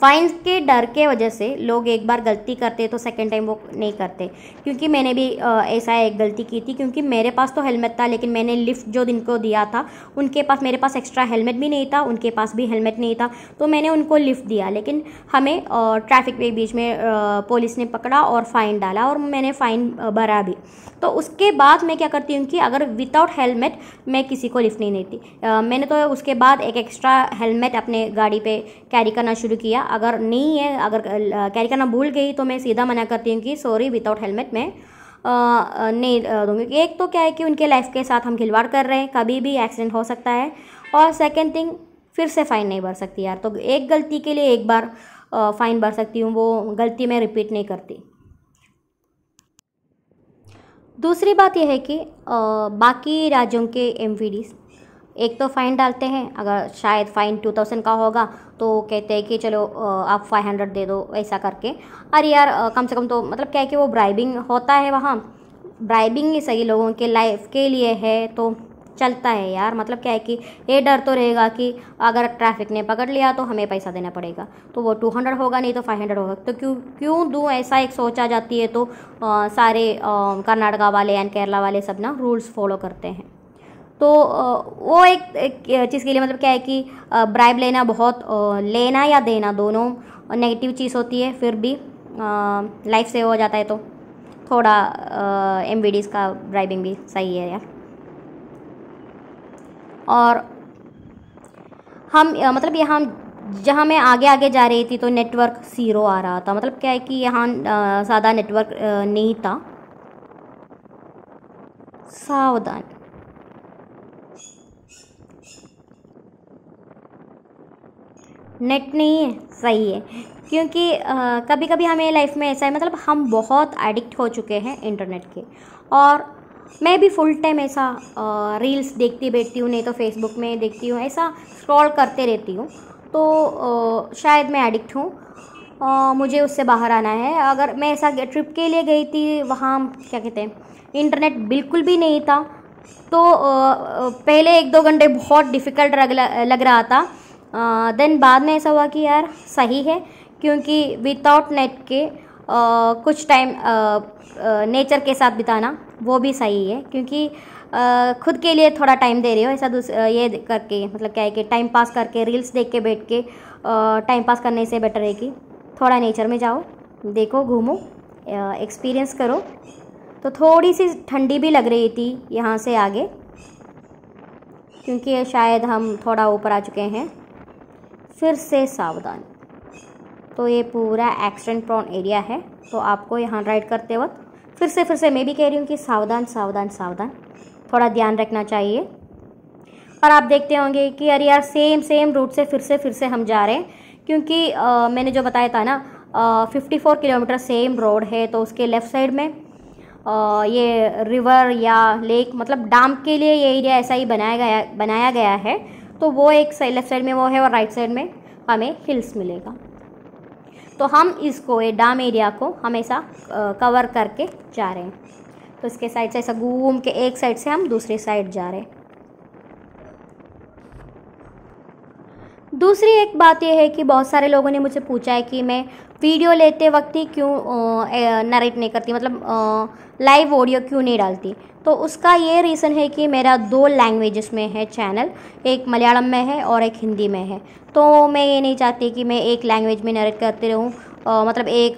फाइन्स के डर के वजह से लोग एक बार गलती करते तो सेकेंड टाइम वो नहीं करते क्योंकि मैंने भी ऐसा एक गलती की थी क्योंकि मेरे पास तो हेलमेट था लेकिन मैंने लिफ्ट जो दिन को दिया था उनके पास मेरे पास एक्स्ट्रा हेलमेट भी नहीं था उनके पास भी हेलमेट नहीं था तो मैंने उनको लिफ्ट दिया लेकिन हमें ट्रैफिक के बीच में पुलिस ने पकड़ा और फ़ाइन डाला और मैंने फ़ाइन भरा भी तो उसके बाद मैं क्या करती हूँ कि अगर विदाउट हेलमेट मैं किसी को लिफ्ट नहीं देती मैंने तो उसके बाद एक एक्स्ट्रा हेलमेट अपने गाड़ी पे कैरी करना शुरू किया अगर नहीं है अगर कैरी करना भूल गई तो मैं सीधा मना करती हूँ कि सॉरी विदाउट हेलमेट मैं नहीं दूँगी एक तो क्या है कि उनके लाइफ के साथ हम खिलवाड़ कर रहे हैं कभी भी एक्सीडेंट हो सकता है और सेकेंड थिंग फिर से फ़ाइन नहीं भर सकती यार तो एक गलती के लिए एक बार फ़ाइन भर सकती हूँ वो गलती मैं रिपीट नहीं करती दूसरी बात यह है कि बाकी राज्यों के एम एक तो फ़ाइन डालते हैं अगर शायद फ़ाइन टू थाउजेंड का होगा तो कहते हैं कि चलो आप फाइव हंड्रेड दे दो ऐसा करके अरे यार कम से कम तो मतलब क्या है कि वो ब्राइबिंग होता है वहाँ ब्राइबिंग ही सही लोगों के लाइफ के लिए है तो चलता है यार मतलब क्या है कि ये डर तो रहेगा कि अगर ट्रैफिक ने पकड़ लिया तो हमें पैसा देना पड़ेगा तो वो टू हंड्रेड होगा नहीं तो फाइव हंड्रेड होगा तो क्यों क्यों दूँ ऐसा एक सोचा जाती है तो आ, सारे कर्नाटका वाले एंड केरला वाले सब ना रूल्स फॉलो करते हैं तो वो एक, एक चीज़ के लिए मतलब क्या है कि ब्राइब लेना बहुत लेना या देना दोनों नेगेटिव चीज़ होती है फिर भी लाइफ सेव हो जाता है तो थोड़ा एम का ब्राइबिंग भी सही है यार और हम मतलब यहाँ जहाँ मैं आगे आगे जा रही थी तो नेटवर्क ज़ीरो आ रहा था मतलब क्या है कि यहाँ सादा नेटवर्क नहीं था सावधान नेट नहीं है सही है क्योंकि आ, कभी कभी हमें लाइफ में ऐसा है मतलब हम बहुत एडिक्ट हो चुके हैं इंटरनेट के और मैं भी फुल टाइम ऐसा रील्स देखती बैठती हूँ नहीं तो फेसबुक में देखती हूँ ऐसा स्क्रॉल करते रहती हूँ तो शायद मैं एडिक्ट हूँ मुझे उससे बाहर आना है अगर मैं ऐसा ट्रिप के लिए गई थी वहाँ क्या कहते हैं इंटरनेट बिल्कुल भी नहीं था तो पहले एक दो घंटे बहुत डिफ़िकल्ट लग रहा था देन बाद में ऐसा हुआ कि यार सही है क्योंकि विदाउट नेट के कुछ टाइम नेचर के साथ बिताना वो भी सही है क्योंकि खुद के लिए थोड़ा टाइम दे रहे हो ऐसा ये करके मतलब क्या है कि टाइम पास करके रील्स देख के बैठ के टाइम पास करने से बेटर है कि थोड़ा नेचर में जाओ देखो घूमो एक्सपीरियंस करो तो थोड़ी सी ठंडी भी लग रही थी यहाँ से आगे क्योंकि शायद हम थोड़ा ऊपर आ चुके हैं फिर से सावधानी तो ये पूरा एक्सीडेंट प्रोन एरिया है तो आपको यहाँ राइड करते वक्त फिर से फिर से मैं भी कह रही हूँ कि सावधान सावधान सावधान थोड़ा ध्यान रखना चाहिए और आप देखते होंगे कि अरे यार सेम सेम रूट से फिर से फिर से हम जा रहे हैं क्योंकि आ, मैंने जो बताया था ना fifty four kilometre same road है तो उसके लेफ़्ट साइड में आ, ये रिवर या लेक मतलब डाम के लिए ये एरिया ऐसा ही बनाया गया बनाया गया है तो वो एक लेफ़्ट साइड में वो है और राइट साइड में हमें हिल्स मिलेगा तो हम इसको ये डाम एरिया को हमेशा कवर करके जा रहे हैं तो इसके साइड से ऐसा घूम के एक साइड से हम दूसरी साइड जा रहे हैं दूसरी एक बात यह है कि बहुत सारे लोगों ने मुझे पूछा है कि मैं वीडियो लेते वक्त ही क्यों नरेट नहीं करती मतलब लाइव ऑडियो क्यों नहीं डालती तो उसका ये रीज़न है कि मेरा दो लैंग्वेजेस में है चैनल एक मलयालम में है और एक हिंदी में है तो मैं ये नहीं चाहती कि मैं एक लैंग्वेज में नरेट करती रहूँ आ, मतलब एक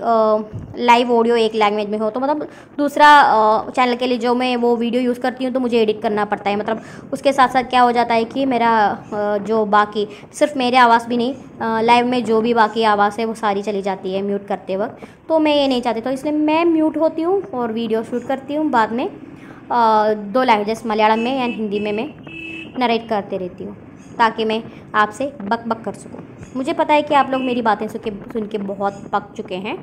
लाइव ऑडियो एक लैंग्वेज में हो तो मतलब दूसरा आ, चैनल के लिए जो मैं वो वीडियो यूज़ करती हूँ तो मुझे एडिट करना पड़ता है मतलब उसके साथ साथ क्या हो जाता है कि मेरा आ, जो बाकी सिर्फ मेरे आवाज़ भी नहीं लाइव में जो भी बाकी आवाज़ है वो सारी चली जाती है म्यूट करते वक्त तो मैं ये नहीं चाहती तो इसलिए मैं म्यूट होती हूँ और वीडियो शूट करती हूँ बाद में दो लैंग्वेजेस मलयालम में एंड हिंदी में मैं नरेट करते रहती हूँ ताकि मैं आपसे बक बक कर सकूँ मुझे पता है कि आप लोग मेरी बातें सुन के सुन के बहुत पक चुके हैं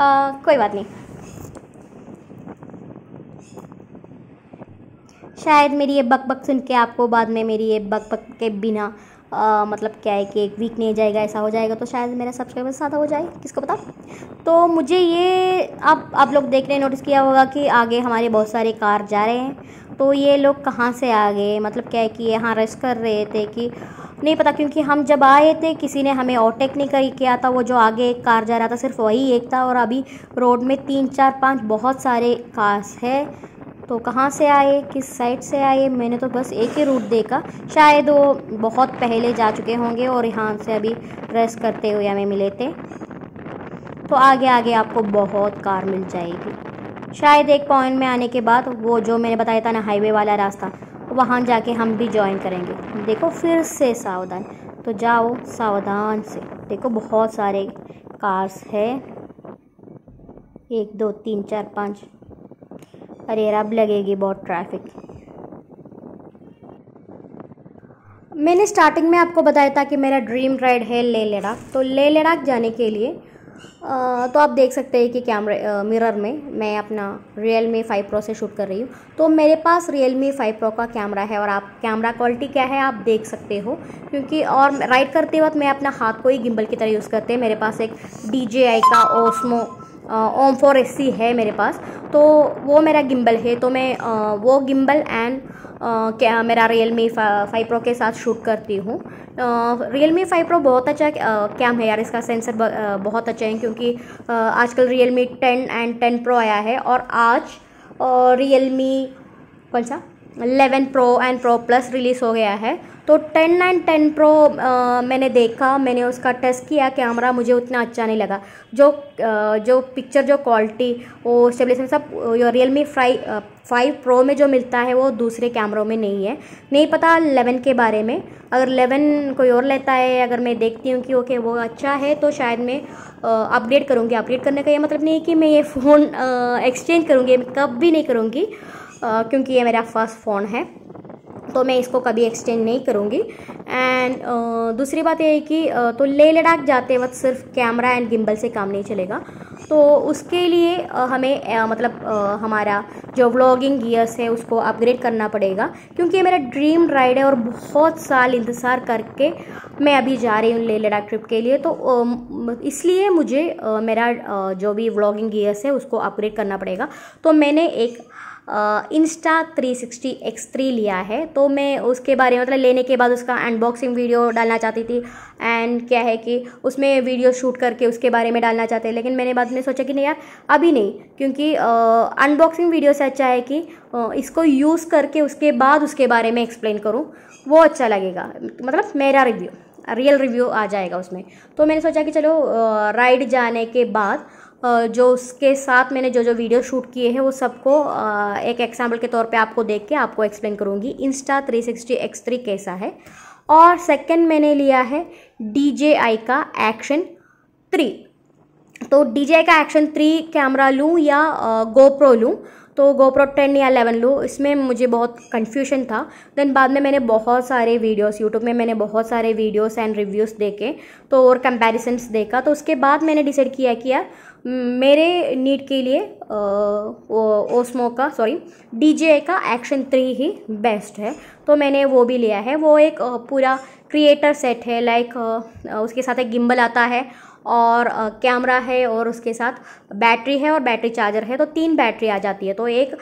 आ, कोई बात नहीं शायद मेरी ये बक बक सुन के आपको बाद में मेरी ये बक बक के बिना आ, मतलब क्या है कि एक वीक नहीं जाएगा ऐसा हो जाएगा तो शायद मेरा सब्सक्राइबर ज़्यादा हो जाए किसको पता तो मुझे ये आप आप लोग देख रहे हैं नोटिस किया होगा कि आगे हमारे बहुत सारे कार जा रहे हैं तो ये लोग कहाँ से आ गए मतलब क्या है कि यहाँ रेस्ट कर रहे थे कि नहीं पता क्योंकि हम जब आए थे किसी ने हमें ओवरटेक नहीं कर किया था वो जो आगे एक कार जा रहा था सिर्फ वही एक था और अभी रोड में तीन चार पाँच बहुत सारे कार्स है तो कहाँ से आए किस साइड से आए मैंने तो बस एक ही रूट देखा शायद वो बहुत पहले जा चुके होंगे और यहाँ से अभी रेस्ट करते हुए हमें मिले थे तो आगे आगे आपको बहुत कार मिल जाएगी शायद एक पॉइंट में आने के बाद वो जो मैंने बताया था ना हाईवे वाला रास्ता वहाँ जाके हम भी ज्वाइन करेंगे देखो फिर से सावधान तो जाओ सावधान से देखो बहुत सारे कार्स है एक दो तीन चार पाँच अरे यार अब लगेगी बहुत ट्रैफिक मैंने स्टार्टिंग में आपको बताया था कि मेरा ड्रीम राइड है ले लड़ाख तो ले लड़ाक जाने के लिए आ, तो आप देख सकते हैं कि कैमरे मिरर में मैं अपना रियल मी फाइव प्रो से शूट कर रही हूँ तो मेरे पास रियल मी फाइव प्रो का कैमरा है और आप कैमरा क्वालिटी क्या है आप देख सकते हो क्योंकि और राइड करते वक्त मैं अपना हाथ को ही गिम्बल की तरह यूज़ करते हैं मेरे पास एक डी का Osmo OM four S C है मेरे पास तो वो मेरा गिम्बल है तो मैं वो गिम्बल एंड क्या मेरा रियल मी फाइव प्रो के साथ शूट करती हूँ रियल मी फाइव प्रो बहुत अच्छा कैम है यार इसका सेंसर बहुत अच्छा है क्योंकि आजकल Realme ten and ten pro आया है और आज रियल मी कौन सा eleven pro and pro plus release हो गया है तो टेन नाइन टेन प्रो मैंने देखा मैंने उसका टेस्ट किया कैमरा मुझे उतना अच्छा नहीं लगा जो आ, जो पिक्चर जो क्वालिटी वो स्टेबलेशन सब रियल मी फ्राई फाइव प्रो में जो मिलता है वो दूसरे कैमरों में नहीं है नहीं पता एलेवन के बारे में अगर एलेवन कोई और लेता है अगर मैं देखती हूँ कि ओके वो अच्छा है तो शायद मैं अपडेट करूँगी अपडेट करने का ये मतलब नहीं है कि मैं ये फ़ोन एक्सचेंज करूँगी कब भी नहीं करूँगी क्योंकि ये मेरा फर्स्ट फ़ोन है तो मैं इसको कभी एक्सचेंज नहीं करूँगी एंड दूसरी बात यह है कि तो ले लद्दाख जाते वक्त सिर्फ कैमरा एंड गिम्बल से काम नहीं चलेगा तो उसके लिए हमें मतलब हमारा जो व्लॉगिंग गियर्स है उसको अपग्रेड करना पड़ेगा क्योंकि ये मेरा ड्रीम राइड है और बहुत साल इंतज़ार करके मैं अभी जा रही हूँ ले लद्दाख ट्रिप के लिए तो इसलिए मुझे मेरा जो भी व्लॉगिंग गियर्स है उसको अपग्रेड करना पड़ेगा तो मैंने एक insta three sixty X three लिया है तो मैं उसके बारे में मतलब लेने के बाद उसका अनबॉक्सिंग वीडियो डालना चाहती थी एंड क्या है कि उसमें वीडियो शूट करके उसके बारे में डालना चाहते हैं लेकिन मैंने बाद में सोचा कि नहीं यार अभी नहीं क्योंकि अनबॉक्सिंग वीडियो से अच्छा है कि आ, इसको यूज़ करके उसके बाद उसके बारे में एक्सप्लेन करूँ वो अच्छा लगेगा मतलब मेरा रिव्यू रियल रिव्यू आ जाएगा उसमें तो मैंने सोचा कि चलो राइड जाने के बाद जो उसके साथ मैंने जो जो वीडियो शूट किए हैं वो सबको एक एग्जाम्पल के तौर पे आपको देख के आपको एक्सप्लेन करूँगी इंस्टा सिक्सटी एक्स थ्री कैसा है और सेकंड मैंने लिया है डी का एक्शन थ्री तो डी का एक्शन थ्री कैमरा लूँ या गोप्रो लूँ तो GoPro टेन या 11 लो इसमें मुझे बहुत कन्फ्यूजन था देन बाद में मैंने बहुत सारे वीडियोस यूट्यूब में मैंने बहुत सारे वीडियोस एंड रिव्यूज़ देखे तो और कंपैरिजन्स देखा तो उसके बाद मैंने डिसाइड किया कि यार मेरे नीड के लिए ओस्मो का सॉरी डी का एक्शन थ्री ही बेस्ट है तो मैंने वो भी लिया है वो एक पूरा क्रिएटर सेट है लाइक उसके साथ एक गिम्बल आता है और कैमरा है और उसके साथ बैटरी है और बैटरी चार्जर है तो तीन बैटरी आ जाती है तो एक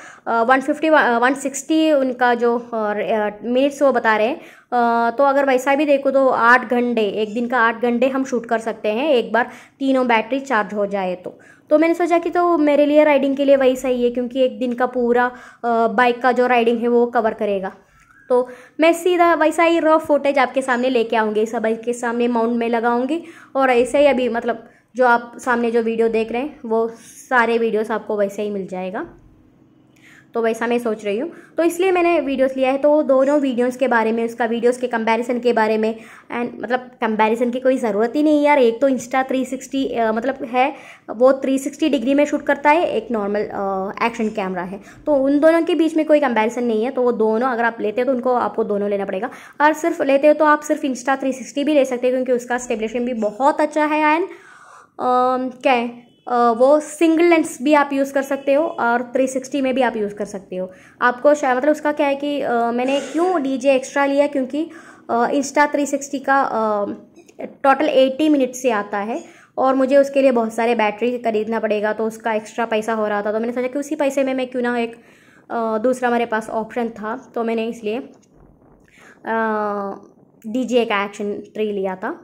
वन फिफ्टी वन सिक्सटी उनका जो मिनट्स वो बता रहे हैं तो अगर वैसा भी देखो तो आठ घंटे एक दिन का आठ घंटे हम शूट कर सकते हैं एक बार तीनों बैटरी चार्ज हो जाए तो तो मैंने सोचा कि तो मेरे लिए राइडिंग के लिए वही सही है क्योंकि एक दिन का पूरा बाइक का जो राइडिंग है वो कवर करेगा तो मैं सीधा वैसा ही रॉ फोटेज आपके सामने लेके आऊँगी सब के सामने माउंट में लगाऊँगी और ऐसे ही अभी मतलब जो आप सामने जो वीडियो देख रहे हैं वो सारे वीडियोस आपको वैसे ही मिल जाएगा तो वैसा मैं सोच रही हूँ तो इसलिए मैंने वीडियोस लिया है तो दोनों वीडियोस के बारे में उसका वीडियोस के कंपैरिजन के बारे में एंड मतलब कंपैरिजन की कोई ज़रूरत ही नहीं यार एक तो इंस्टा 360 मतलब है वो 360 डिग्री में शूट करता है एक नॉर्मल एक्शन कैमरा है तो उन दोनों के बीच में कोई कंपेरिजन नहीं है तो वो दोनों अगर आप लेते हो तो उनको आपको दोनों लेना पड़ेगा और सिर्फ लेते हो तो आप सिर्फ इंस्टा थ्री सिक्सटी भी ले सकते हो क्योंकि उसका स्टेबलेशन भी बहुत अच्छा है एंड क्या है वो सिंगल लेंस भी आप यूज़ कर सकते हो और 360 में भी आप यूज़ कर सकते हो आपको शायद मतलब उसका क्या है कि आ, मैंने क्यों डी जे एक्स्ट्रा लिया क्योंकि इंस्टा 360 का टोटल 80 मिनट से आता है और मुझे उसके लिए बहुत सारे बैटरी खरीदना पड़ेगा तो उसका एक्स्ट्रा पैसा हो रहा था तो मैंने सोचा कि उसी पैसे में मैं क्यों ना एक आ, दूसरा मेरे पास ऑप्शन था तो मैंने इसलिए डी जे का एक्शन ट्री लिया था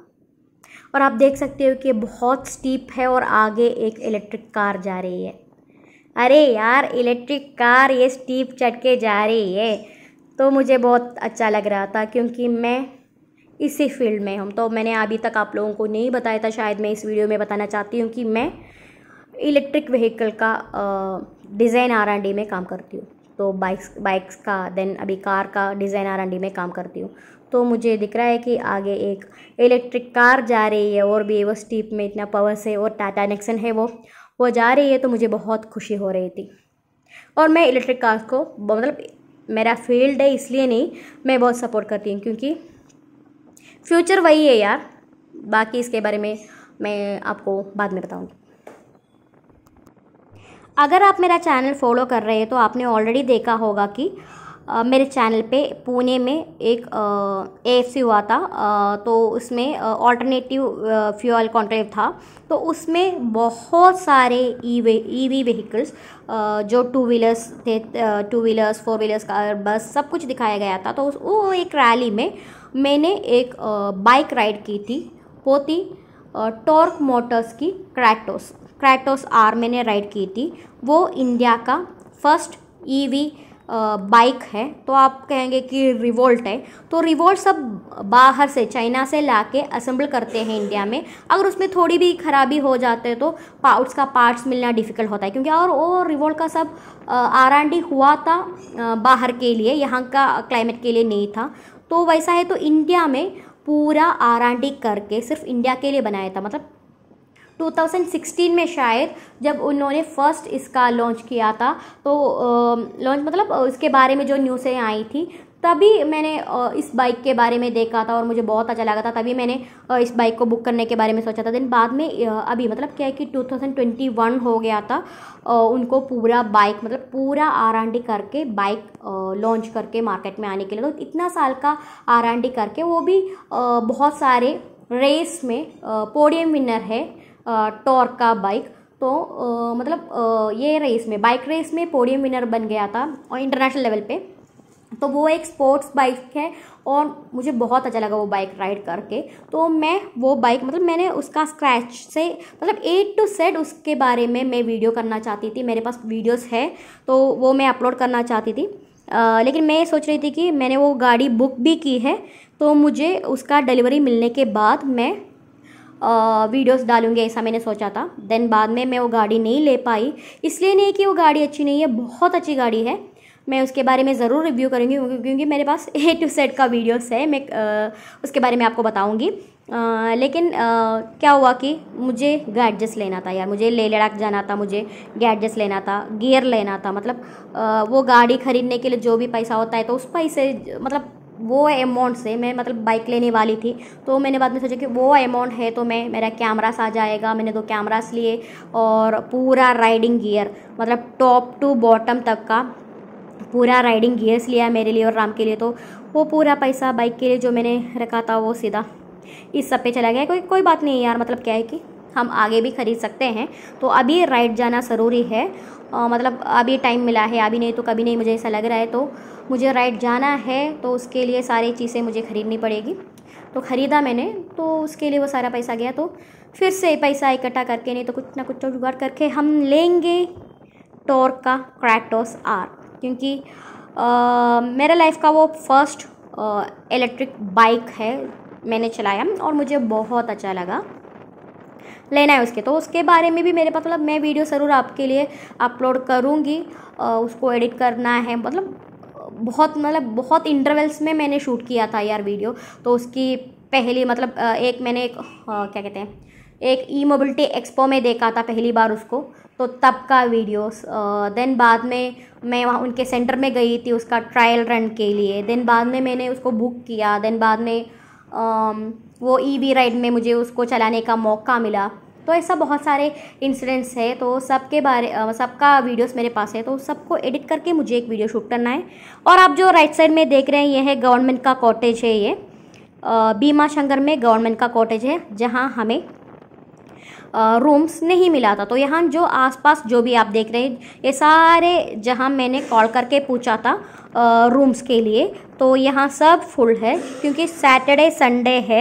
और आप देख सकते हो कि बहुत स्टीप है और आगे एक इलेक्ट्रिक कार जा रही है अरे यार इलेक्ट्रिक कार ये स्टीप चढ़ के जा रही है तो मुझे बहुत अच्छा लग रहा था क्योंकि मैं इसी फील्ड में हूँ तो मैंने अभी तक आप लोगों को नहीं बताया था शायद मैं इस वीडियो में बताना चाहती हूँ कि मैं इलेक्ट्रिक व्हीकल का डिज़ाइन आर एंड डी में काम करती हूँ तो बाइक्स बाइक्स का देन अभी कार का डिज़ाइन आर एंड डी में काम करती हूँ तो मुझे दिख रहा है कि आगे एक इलेक्ट्रिक कार जा रही है और भी वो स्टीप में इतना पावर से और टाटा नेक्सन है वो वो जा रही है तो मुझे बहुत खुशी हो रही थी और मैं इलेक्ट्रिक कार को मतलब मेरा फील्ड है इसलिए नहीं मैं बहुत सपोर्ट करती हूँ क्योंकि फ्यूचर वही है यार बाकी इसके बारे में मैं आपको बाद में बताऊँगी अगर आप मेरा चैनल फॉलो कर रहे हैं तो आपने ऑलरेडी देखा होगा कि मेरे चैनल पे पुणे में एक ए हुआ था तो उसमें ऑल्टरनेटिव फ्यूल कॉन्ट्रेव था तो उसमें बहुत सारे E V E V vehicles जो टू व्हीलर्स थे two wheelers four wheelers car bus सब कुछ दिखाया गया था तो उस वो एक रैली में मैंने एक बाइक राइड की थी वो थी टॉर्क मोटर्स की क्रैटोस क्रैटोस आर मैंने राइड की थी वो इंडिया का फर्स्ट ईवी e बाइक है तो आप कहेंगे कि रिवोल्ट है तो रिवोल्ट सब बाहर से चाइना से ला के असम्बल करते हैं इंडिया में अगर उसमें थोड़ी भी खराबी हो जाते हैं तो पार्ट्स का पार्ट्स मिलना डिफ़िकल्ट होता है क्योंकि और वो रिवोल्ट का सब आर हुआ था बाहर के लिए यहाँ का क्लाइमेट के लिए नहीं था तो वैसा है तो इंडिया में पूरा आर करके सिर्फ इंडिया के लिए बनाया था मतलब 2016 में शायद जब उन्होंने फर्स्ट इसका लॉन्च किया था तो लॉन्च मतलब इसके बारे में जो न्यूज़ें आई थी तभी मैंने इस बाइक के बारे में देखा था और मुझे बहुत अच्छा लगा था तभी मैंने इस बाइक को बुक करने के बारे में सोचा था दिन बाद में अभी मतलब क्या है कि 2021 हो गया था उनको पूरा बाइक मतलब पूरा आर करके बाइक लॉन्च करके मार्केट में आने के लिए तो इतना साल का आर करके वो भी बहुत सारे रेस में पोडियम विनर है टॉर्क का बाइक तो आ, मतलब आ, ये रेस में बाइक रेस में पोडियम विनर बन गया था और इंटरनेशनल लेवल पे तो वो एक स्पोर्ट्स बाइक है और मुझे बहुत अच्छा लगा वो बाइक राइड करके तो मैं वो बाइक मतलब मैंने उसका स्क्रैच से मतलब ए टू सेड उसके बारे में मैं वीडियो करना चाहती थी मेरे पास वीडियोस है तो वो मैं अपलोड करना चाहती थी आ, लेकिन मैं सोच रही थी कि मैंने वो गाड़ी बुक भी की है तो मुझे उसका डिलीवरी मिलने के बाद मैं वीडियोस डालूँगी ऐसा मैंने सोचा था देन बाद में मैं वो गाड़ी नहीं ले पाई इसलिए नहीं कि वो गाड़ी अच्छी नहीं है बहुत अच्छी गाड़ी है मैं उसके बारे में ज़रूर रिव्यू करूँगी क्योंकि मेरे पास ए टू सेट का वीडियोस है मैं आ, उसके बारे में आपको बताऊँगी लेकिन आ, क्या हुआ कि मुझे गैडजस्ट लेना था यार मुझे ले लड़ाक जाना था मुझे गैडजस्ट लेना था गियर लेना था मतलब आ, वो गाड़ी ख़रीदने के लिए जो भी पैसा होता है तो उस पैसे मतलब वो अमाउंट से मैं मतलब बाइक लेने वाली थी तो मैंने बाद में सोचा कि वो अमाउंट है तो मैं मेरा कैमरास आ जाएगा मैंने दो कैमरास लिए और पूरा राइडिंग गियर मतलब टॉप टू बॉटम तक का पूरा राइडिंग गियर्स लिया मेरे लिए और राम के लिए तो वो पूरा पैसा बाइक के लिए जो मैंने रखा था वो सीधा इस सब पे चला गया कोई कोई बात नहीं यार मतलब क्या है कि हम आगे भी खरीद सकते हैं तो अभी राइड जाना ज़रूरी है मतलब अभी टाइम मिला है अभी नहीं तो कभी नहीं मुझे ऐसा लग रहा है तो मुझे राइड जाना है तो उसके लिए सारी चीज़ें मुझे ख़रीदनी पड़ेगी तो ख़रीदा मैंने तो उसके लिए वो सारा पैसा गया तो फिर से पैसा इकट्ठा करके नहीं तो कुछ ना कुछ तो जुगाड़ करके हम लेंगे टोर का क्रैटोस आर क्योंकि आ, मेरा लाइफ का वो फर्स्ट इलेक्ट्रिक बाइक है मैंने चलाया और मुझे बहुत अच्छा लगा लेना है उसके तो उसके बारे में भी मेरे पास मतलब मैं वीडियो ज़रूर आपके लिए अपलोड करूँगी उसको एडिट करना है मतलब बहुत मतलब बहुत इंटरवल्स में मैंने शूट किया था यार वीडियो तो उसकी पहली मतलब एक मैंने एक क्या कहते हैं एक ई मोबिलिटी एक्सपो में देखा था पहली बार उसको तो तब का वीडियोस देन बाद में मैं वहाँ उनके सेंटर में गई थी उसका ट्रायल रन के लिए देन बाद में मैंने उसको बुक किया देन बाद में वो ईवी e राइड में मुझे उसको चलाने का मौका मिला तो ऐसा बहुत सारे इंसिडेंट्स है तो सबके बारे सबका वीडियोस मेरे पास है तो सबको एडिट करके मुझे एक वीडियो शूट करना है और आप जो राइट साइड में देख रहे हैं ये है गवर्नमेंट का कॉटेज है ये बीमा शंकर में गवर्नमेंट का कॉटेज है जहाँ हमें रूम्स नहीं मिला था तो यहाँ जो आसपास जो भी आप देख रहे हैं ये सारे जहाँ मैंने कॉल करके पूछा था रूम्स के लिए तो यहाँ सब फुल है क्योंकि सैटरडे संडे है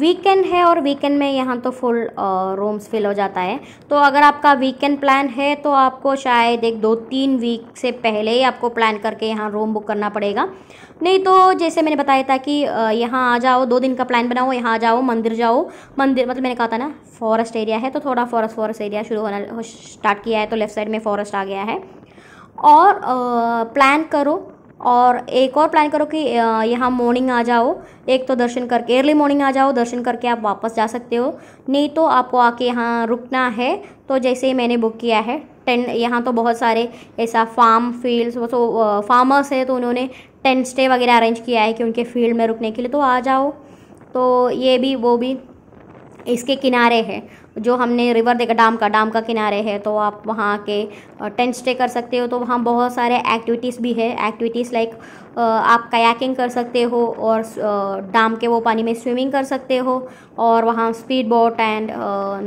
वीकेंड है और वीकेंड में यहाँ तो फुल रूम्स फिल हो जाता है तो अगर आपका वीकेंड प्लान है तो आपको शायद एक दो तीन वीक से पहले ही आपको प्लान करके यहाँ रूम बुक करना पड़ेगा नहीं तो जैसे मैंने बताया था कि यहाँ आ जाओ दो दिन का प्लान बनाओ यहाँ आ जाओ मंदिर जाओ मंदिर मतलब मैंने कहा था ना फॉरेस्ट एरिया है तो थोड़ा फॉरेस्ट फॉरेस्ट एरिया शुरू होना स्टार्ट किया है तो लेफ्ट साइड में फॉरेस्ट आ गया है और प्लान करो और एक और प्लान करो कि यहाँ मॉर्निंग आ जाओ एक तो दर्शन करके अर्ली मॉर्निंग आ जाओ दर्शन करके आप वापस जा सकते हो नहीं तो आपको आके यहाँ रुकना है तो जैसे ही मैंने बुक किया है टेंट यहाँ तो बहुत सारे ऐसा फार्म फील्ड्स वो तो फार्मर्स है तो उन्होंने टेंट स्टे वगैरह अरेंज किया है कि उनके फील्ड में रुकने के लिए तो आ जाओ तो ये भी वो भी इसके किनारे है जो हमने रिवर देखा डाम का डाम का किनारे है तो आप वहाँ के टेंट स्टे कर सकते हो तो वहाँ बहुत सारे एक्टिविटीज़ भी है एक्टिविटीज़ लाइक आप कयाकिंग कर सकते हो और डाम के वो पानी में स्विमिंग कर सकते हो और वहाँ speed boat and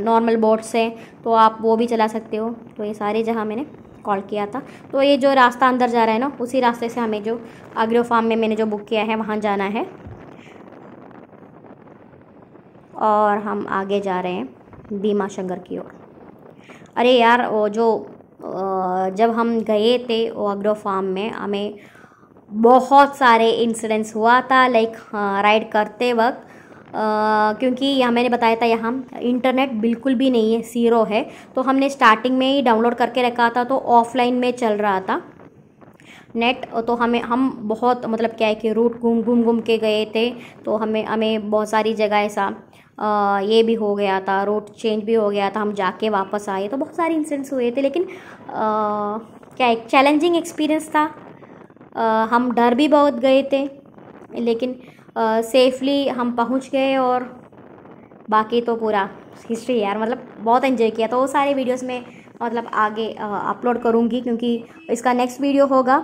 normal boats हैं तो आप वो भी चला सकते हो तो ये सारे जगह मैंने कॉल किया था तो ये जो रास्ता अंदर जा रहा है ना उसी रास्ते से हमें जो आग्रो फार्म में मैंने जो बुक किया है वहाँ जाना है और हम आगे जा रहे हैं भीमा शंकर की ओर अरे यार वो जो जब हम गए थे वो अग्रो फार्म में हमें बहुत सारे इंसिडेंट्स हुआ था लाइक हाँ, राइड करते वक्त क्योंकि यहाँ मैंने बताया था यहाँ इंटरनेट बिल्कुल भी नहीं है ज़ीरो है तो हमने स्टार्टिंग में ही डाउनलोड करके रखा था तो ऑफलाइन में चल रहा था नेट तो हमें हम बहुत मतलब क्या है कि रूट घूम घूम घूम के गए थे तो हमें हमें बहुत सारी जगह ऐसा ये भी हो गया था रोड चेंज भी हो गया था हम जाके वापस आए तो बहुत सारे इंसिडेंट्स हुए थे लेकिन आ, क्या एक चैलेंजिंग एक्सपीरियंस था आ, हम डर भी बहुत गए थे लेकिन सेफली हम पहुंच गए और बाकी तो पूरा हिस्ट्री यार मतलब बहुत एंजॉय किया तो वो सारे वीडियोस में मतलब आगे अपलोड करूँगी क्योंकि इसका नेक्स्ट वीडियो होगा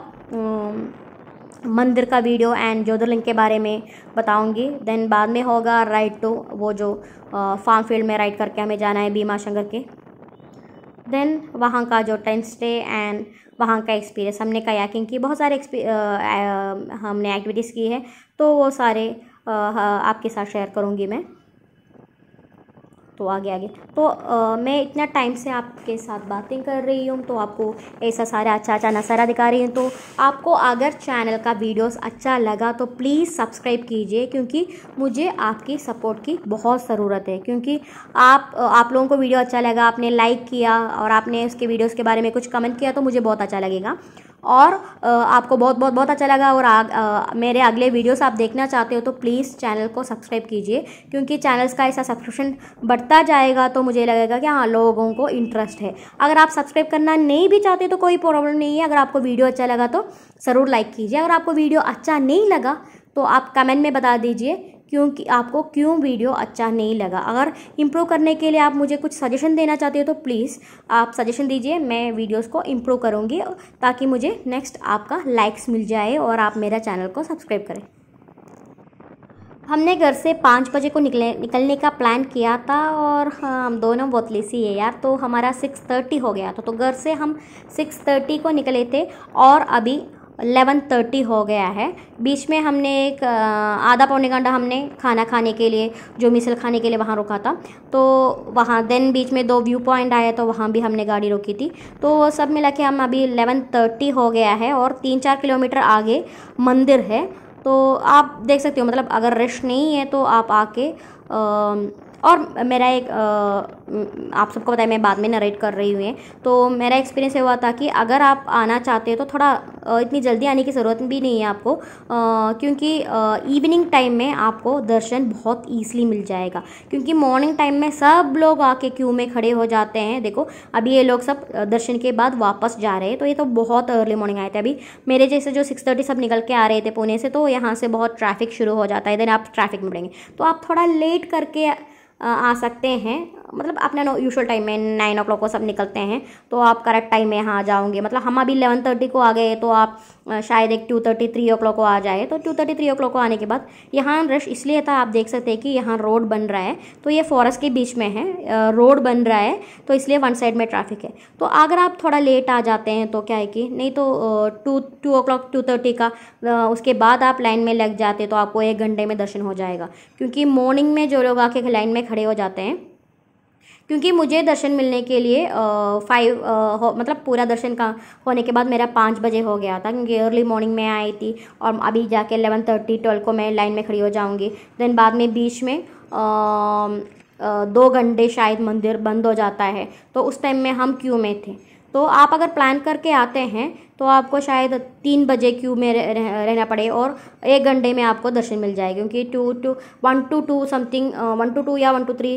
मंदिर का वीडियो एंड ज्योतिर्लिंग के बारे में बताऊंगी देन बाद में होगा राइट टू वो जो फार्म फील्ड में राइड करके हमें जाना है भीमा शंकर के देन वहाँ का जो टेंथ स्टे एंड वहाँ का एक्सपीरियंस हमने कयाकिंग की बहुत सारे हमने एक्टिविटीज़ की है तो वो सारे आ, आ, आपके साथ शेयर करूँगी मैं तो आगे आगे तो आ, मैं इतना टाइम से आपके साथ बातें कर रही हूँ तो आपको ऐसा सारा अच्छा अच्छा नसारा दिखा रही हूँ तो आपको अगर चैनल का वीडियोस अच्छा लगा तो प्लीज़ सब्सक्राइब कीजिए क्योंकि मुझे आपकी सपोर्ट की बहुत ज़रूरत है क्योंकि आप आप लोगों को वीडियो अच्छा लगा आपने लाइक किया और आपने उसके वीडियोज़ के बारे में कुछ कमेंट किया तो मुझे बहुत अच्छा लगेगा और आपको बहुत बहुत बहुत अच्छा लगा और आग, आ, मेरे अगले वीडियोस आप देखना चाहते हो तो प्लीज़ चैनल को सब्सक्राइब कीजिए क्योंकि चैनल्स का ऐसा सब्सक्रिप्शन बढ़ता जाएगा तो मुझे लगेगा कि हाँ लोगों को इंटरेस्ट है अगर आप सब्सक्राइब करना नहीं भी चाहते तो कोई प्रॉब्लम नहीं है अगर आपको वीडियो अच्छा लगा तो ज़रूर लाइक कीजिए अगर आपको वीडियो अच्छा नहीं लगा तो आप कमेंट में बता दीजिए क्योंकि आपको क्यों वीडियो अच्छा नहीं लगा अगर इम्प्रूव करने के लिए आप मुझे कुछ सजेशन देना चाहते हो तो प्लीज़ आप सजेशन दीजिए मैं वीडियोस को इम्प्रूव करूँगी ताकि मुझे नेक्स्ट आपका लाइक्स मिल जाए और आप मेरा चैनल को सब्सक्राइब करें हमने घर से पाँच बजे को निकले निकलने का प्लान किया था और हाँ, हम दोनों बहुत लेसी है यार तो हमारा सिक्स थर्टी हो गया था तो घर से हम सिक्स थर्टी को निकले थे और अभी एलेवन थर्टी हो गया है बीच में हमने एक आधा पौने घंटा हमने खाना खाने के लिए जो मिसल खाने के लिए वहाँ रुका था तो वहाँ देन बीच में दो व्यू पॉइंट आया तो वहाँ भी हमने गाड़ी रोकी थी तो सब मिला के हम अभी एलेवन थर्टी हो गया है और तीन चार किलोमीटर आगे मंदिर है तो आप देख सकते हो मतलब अगर रश नहीं है तो आप आके और मेरा एक आप सबको बताया मैं बाद में नरेट कर रही हूँ तो मेरा एक्सपीरियंस ये हुआ था कि अगर आप आना चाहते हो तो थोड़ा इतनी जल्दी आने की ज़रूरत भी नहीं है आपको क्योंकि इवनिंग टाइम में आपको दर्शन बहुत ईजिली मिल जाएगा क्योंकि मॉर्निंग टाइम में सब लोग आके क्यू में खड़े हो जाते हैं देखो अभी ये लोग सब दर्शन के बाद वापस जा रहे हैं तो ये तो बहुत अर्ली मॉर्निंग आए थे अभी मेरे जैसे जो सिक्स थर्टी सब निकल के आ रहे थे पुणे से तो यहाँ से बहुत ट्रैफिक शुरू हो जाता है देन आप ट्रैफिक में पड़ेंगे तो आप थोड़ा लेट करके आ सकते हैं मतलब नो यूशल टाइम में नाइन ओ को सब निकलते हैं तो आप करेक्ट टाइम में यहाँ आ जाओगे मतलब हम अभी इलेवन थर्टी को आ गए तो आप शायद एक टू थर्टी थ्री ओ को आ जाए तो टू थर्टी थ्री ओ को आने के बाद यहाँ रश इसलिए था आप देख सकते हैं कि यहाँ रोड बन रहा है तो ये फॉरेस्ट के बीच में है रोड बन रहा है तो इसलिए वन साइड में ट्रैफिक है तो अगर आप थोड़ा लेट आ जाते हैं तो क्या है कि नहीं तो two two o'clock two thirty का उसके बाद आप लाइन में लग जाते तो आपको एक घंटे में दर्शन हो जाएगा क्योंकि मॉर्निंग में जो लोग आके लाइन में खड़े हो जाते हैं क्योंकि मुझे दर्शन मिलने के लिए फाइव मतलब पूरा दर्शन का होने के बाद मेरा पाँच बजे हो गया था क्योंकि अर्ली मॉर्निंग में आई थी और अभी जाके एलेवन थर्टी ट्वेल्व को मैं लाइन में खड़ी हो जाऊँगी देन बाद में बीच में आ, दो घंटे शायद मंदिर बंद हो जाता है तो उस टाइम में हम क्यू में थे तो आप अगर प्लान करके आते हैं तो आपको शायद तीन बजे क्यू में रहना पड़े और एक घंटे में आपको दर्शन मिल जाए क्योंकि two two one two two something one two two या वन टू थ्री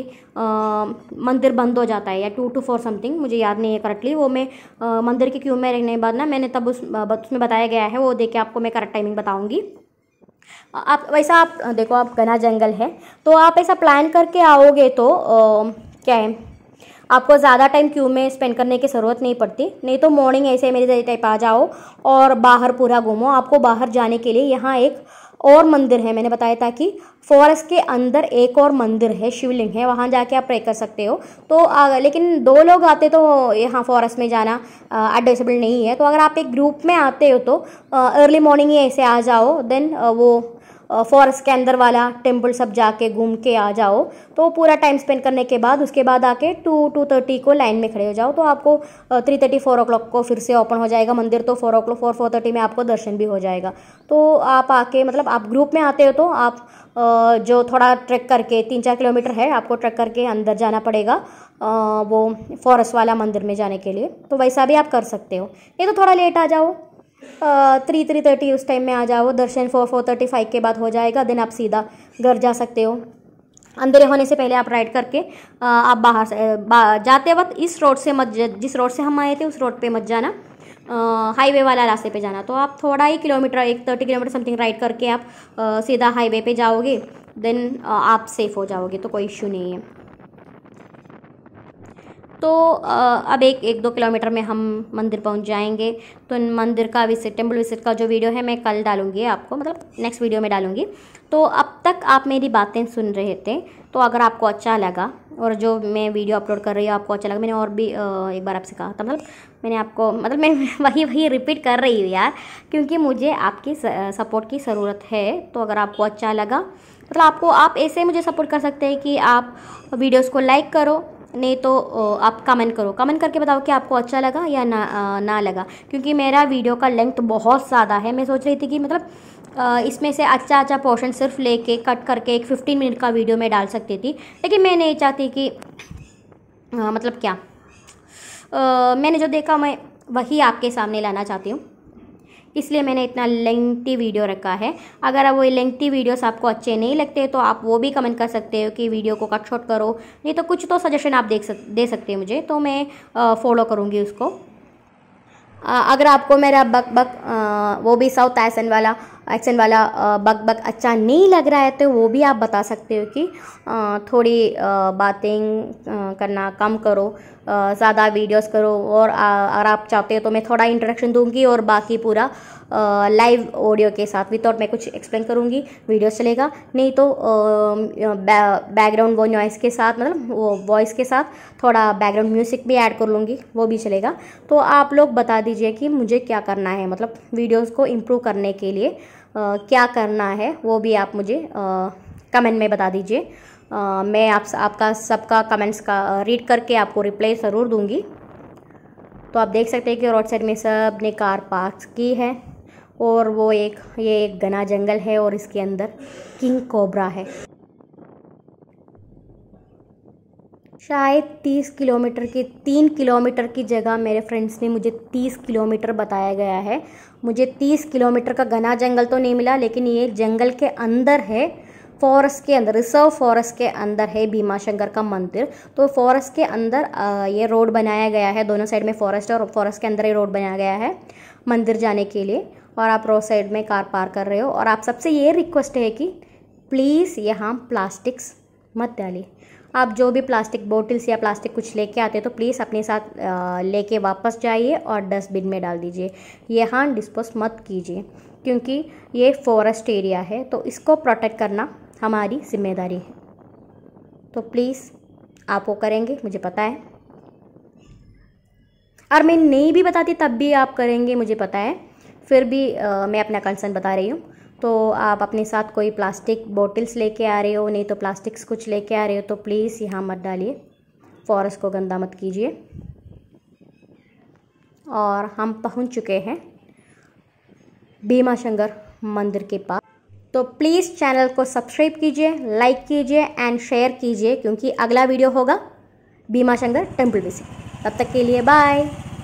मंदिर बंद हो जाता है या टू टू फोर समथिंग मुझे याद नहीं है करेक्टली वो मैं uh, मंदिर के क्यू में रहने के बाद ना मैंने तब उस उसमें बताया गया है वो दे के आपको मैं करेक्ट टाइमिंग बताऊँगी आप वैसा आप देखो आप घना जंगल है तो आप ऐसा प्लान करके आओगे तो क्या है आपको ज़्यादा टाइम क्यू में स्पेंड करने की ज़रूरत नहीं पड़ती नहीं तो मॉर्निंग ऐसे मेरे टाइप आ जाओ और बाहर पूरा घूमो आपको बाहर जाने के लिए यहाँ एक और मंदिर है मैंने बताया था कि फॉरेस्ट के अंदर एक और मंदिर है शिवलिंग है वहाँ जाके आप प्रे कर सकते हो तो आ, लेकिन दो लोग आते तो यहाँ फॉरेस्ट में जाना एडवाइसेबल नहीं है तो अगर आप एक ग्रुप में आते हो तो अर्ली मॉर्निंग ही ऐसे आ जाओ देन आ, वो फॉरेस्ट के अंदर वाला टेम्पल सब जाके घूम के आ जाओ तो पूरा टाइम स्पेंड करने के बाद उसके बाद आके टू टू थर्टी को लाइन में खड़े हो जाओ तो आपको three thirty four o'clock को फिर से ओपन हो जाएगा मंदिर तो four o'clock four four thirty में आपको दर्शन भी हो जाएगा तो आप आके मतलब आप ग्रुप में आते हो तो आप जो थोड़ा ट्रैक करके तीन चार किलोमीटर है आपको ट्रैक करके अंदर जाना पड़ेगा वो फॉरेस्ट वाला मंदिर में जाने के लिए तो वैसा भी आप कर सकते हो ये तो थोड़ा लेट आ जाओ थ्री थ्री थर्टी उस टाइम में आ जाओ दर्शन फोर फोर थर्टी फाइव के बाद हो जाएगा देन आप सीधा घर जा सकते हो अंधेरे होने से पहले आप राइड करके आ, आप बाहर से बा, जाते वक्त इस रोड से मत जिस रोड से हम आए थे उस रोड पे मत जाना हाईवे वाला रास्ते पे जाना तो आप थोड़ा ही किलोमीटर एक थर्टी किलोमीटर समथिंग राइड करके आप आ, सीधा हाईवे पे जाओगे देन आप सेफ़ हो जाओगे तो कोई इश्यू नहीं है तो अब एक एक दो किलोमीटर में हम मंदिर पहुंच जाएंगे तो मंदिर का विजिट टेम्पल विजिट का जो वीडियो है मैं कल डालूंगी आपको मतलब नेक्स्ट वीडियो में डालूंगी तो अब तक आप मेरी बातें सुन रहे थे तो अगर आपको अच्छा लगा और जो मैं वीडियो अपलोड कर रही हूँ आपको अच्छा लगा मैंने और भी एक बार आपसे कहा था मतलब मैंने आपको मतलब मैं वही वही रिपीट कर रही हूँ यार क्योंकि मुझे आपकी सपोर्ट की ज़रूरत है तो अगर आपको अच्छा लगा मतलब आपको आप ऐसे मुझे सपोर्ट कर सकते हैं कि आप वीडियोस को लाइक करो ने तो आप कमेंट करो कमेंट करके बताओ कि आपको अच्छा लगा या ना ना लगा क्योंकि मेरा वीडियो का लेंथ बहुत ज़्यादा है मैं सोच रही थी कि मतलब इसमें से अच्छा अच्छा पोर्शन सिर्फ लेके कट करके एक फिफ्टीन मिनट का वीडियो मैं डाल सकती थी लेकिन मैं नहीं चाहती कि आ, मतलब क्या आ, मैंने जो देखा मैं वही आपके सामने लाना चाहती हूँ इसलिए मैंने इतना लेंथी वीडियो रखा है अगर वो लेंथी वीडियोस आपको अच्छे नहीं लगते तो आप वो भी कमेंट कर सकते हो कि वीडियो को कट शॉट करो नहीं तो कुछ तो सजेशन आप देख सक दे सकते हो मुझे तो मैं फॉलो करूँगी उसको अगर आपको मेरा बक बक वो भी साउथ एसन वाला एक्शन वाला बक बक अच्छा नहीं लग रहा है तो वो भी आप बता सकते हो कि थोड़ी बातें करना कम करो ज़्यादा वीडियोस करो और अगर आप चाहते हो तो मैं थोड़ा इंट्रोडक्शन दूंगी और बाकी पूरा लाइव ऑडियो के साथ विदाउट तो मैं कुछ एक्सप्लेन करूँगी वीडियोस चलेगा नहीं तो बैकग्राउंड वो नॉइस के साथ मतलब वो वॉइस के साथ थोड़ा बैकग्राउंड म्यूज़िक भी ऐड कर लूँगी वो भी चलेगा तो आप लोग बता दीजिए कि मुझे क्या करना है मतलब वीडियोज़ को इम्प्रूव करने के लिए क्या करना है वो भी आप मुझे कमेंट में बता दीजिए मैं आप आपका सबका कमेंट्स का रीड करके आपको रिप्लाई ज़रूर दूंगी तो आप देख सकते हैं कि रोड साइड में सब ने कार पार्क की है और वो एक ये एक घना जंगल है और इसके अंदर किंग कोबरा है शायद तीस किलोमीटर की तीन किलोमीटर की जगह मेरे फ्रेंड्स ने मुझे तीस किलोमीटर बताया गया है मुझे तीस किलोमीटर का घना जंगल तो नहीं मिला लेकिन ये जंगल के अंदर है फॉरेस्ट के अंदर रिजर्व फॉरेस्ट के अंदर है भीमा शंकर का मंदिर तो फॉरेस्ट के अंदर ये रोड बनाया गया है दोनों साइड में फॉरेस्ट है और फॉरेस्ट के अंदर ये रोड बनाया गया है मंदिर जाने के लिए और आप रोड साइड में कार पार कर रहे हो और आप सबसे ये रिक्वेस्ट है कि प्लीज़ यहाँ प्लास्टिक्स मत डालिए आप जो भी प्लास्टिक बोटल्स या प्लास्टिक कुछ लेके आते हैं तो प्लीज़ अपने साथ लेके वापस जाइए और डस्टबिन में डाल दीजिए यहाँ डिस्पोज मत कीजिए क्योंकि ये फॉरेस्ट एरिया है तो इसको प्रोटेक्ट करना हमारी जिम्मेदारी है तो प्लीज़ आप वो करेंगे मुझे पता है और मैं नहीं भी बताती तब भी आप करेंगे मुझे पता है फिर भी आ, मैं अपना कंसर्न बता रही हूँ तो आप अपने साथ कोई प्लास्टिक बॉटल्स लेके आ रहे हो नहीं तो प्लास्टिक्स कुछ लेके आ रहे हो तो प्लीज़ यहाँ मत डालिए फॉरेस्ट को गंदा मत कीजिए और हम पहुँच चुके हैं भीमा मंदिर के पास तो प्लीज़ चैनल को सब्सक्राइब कीजिए लाइक कीजिए एंड शेयर कीजिए क्योंकि अगला वीडियो होगा भीमा शंकर टेम्पल से तब तक के लिए बाय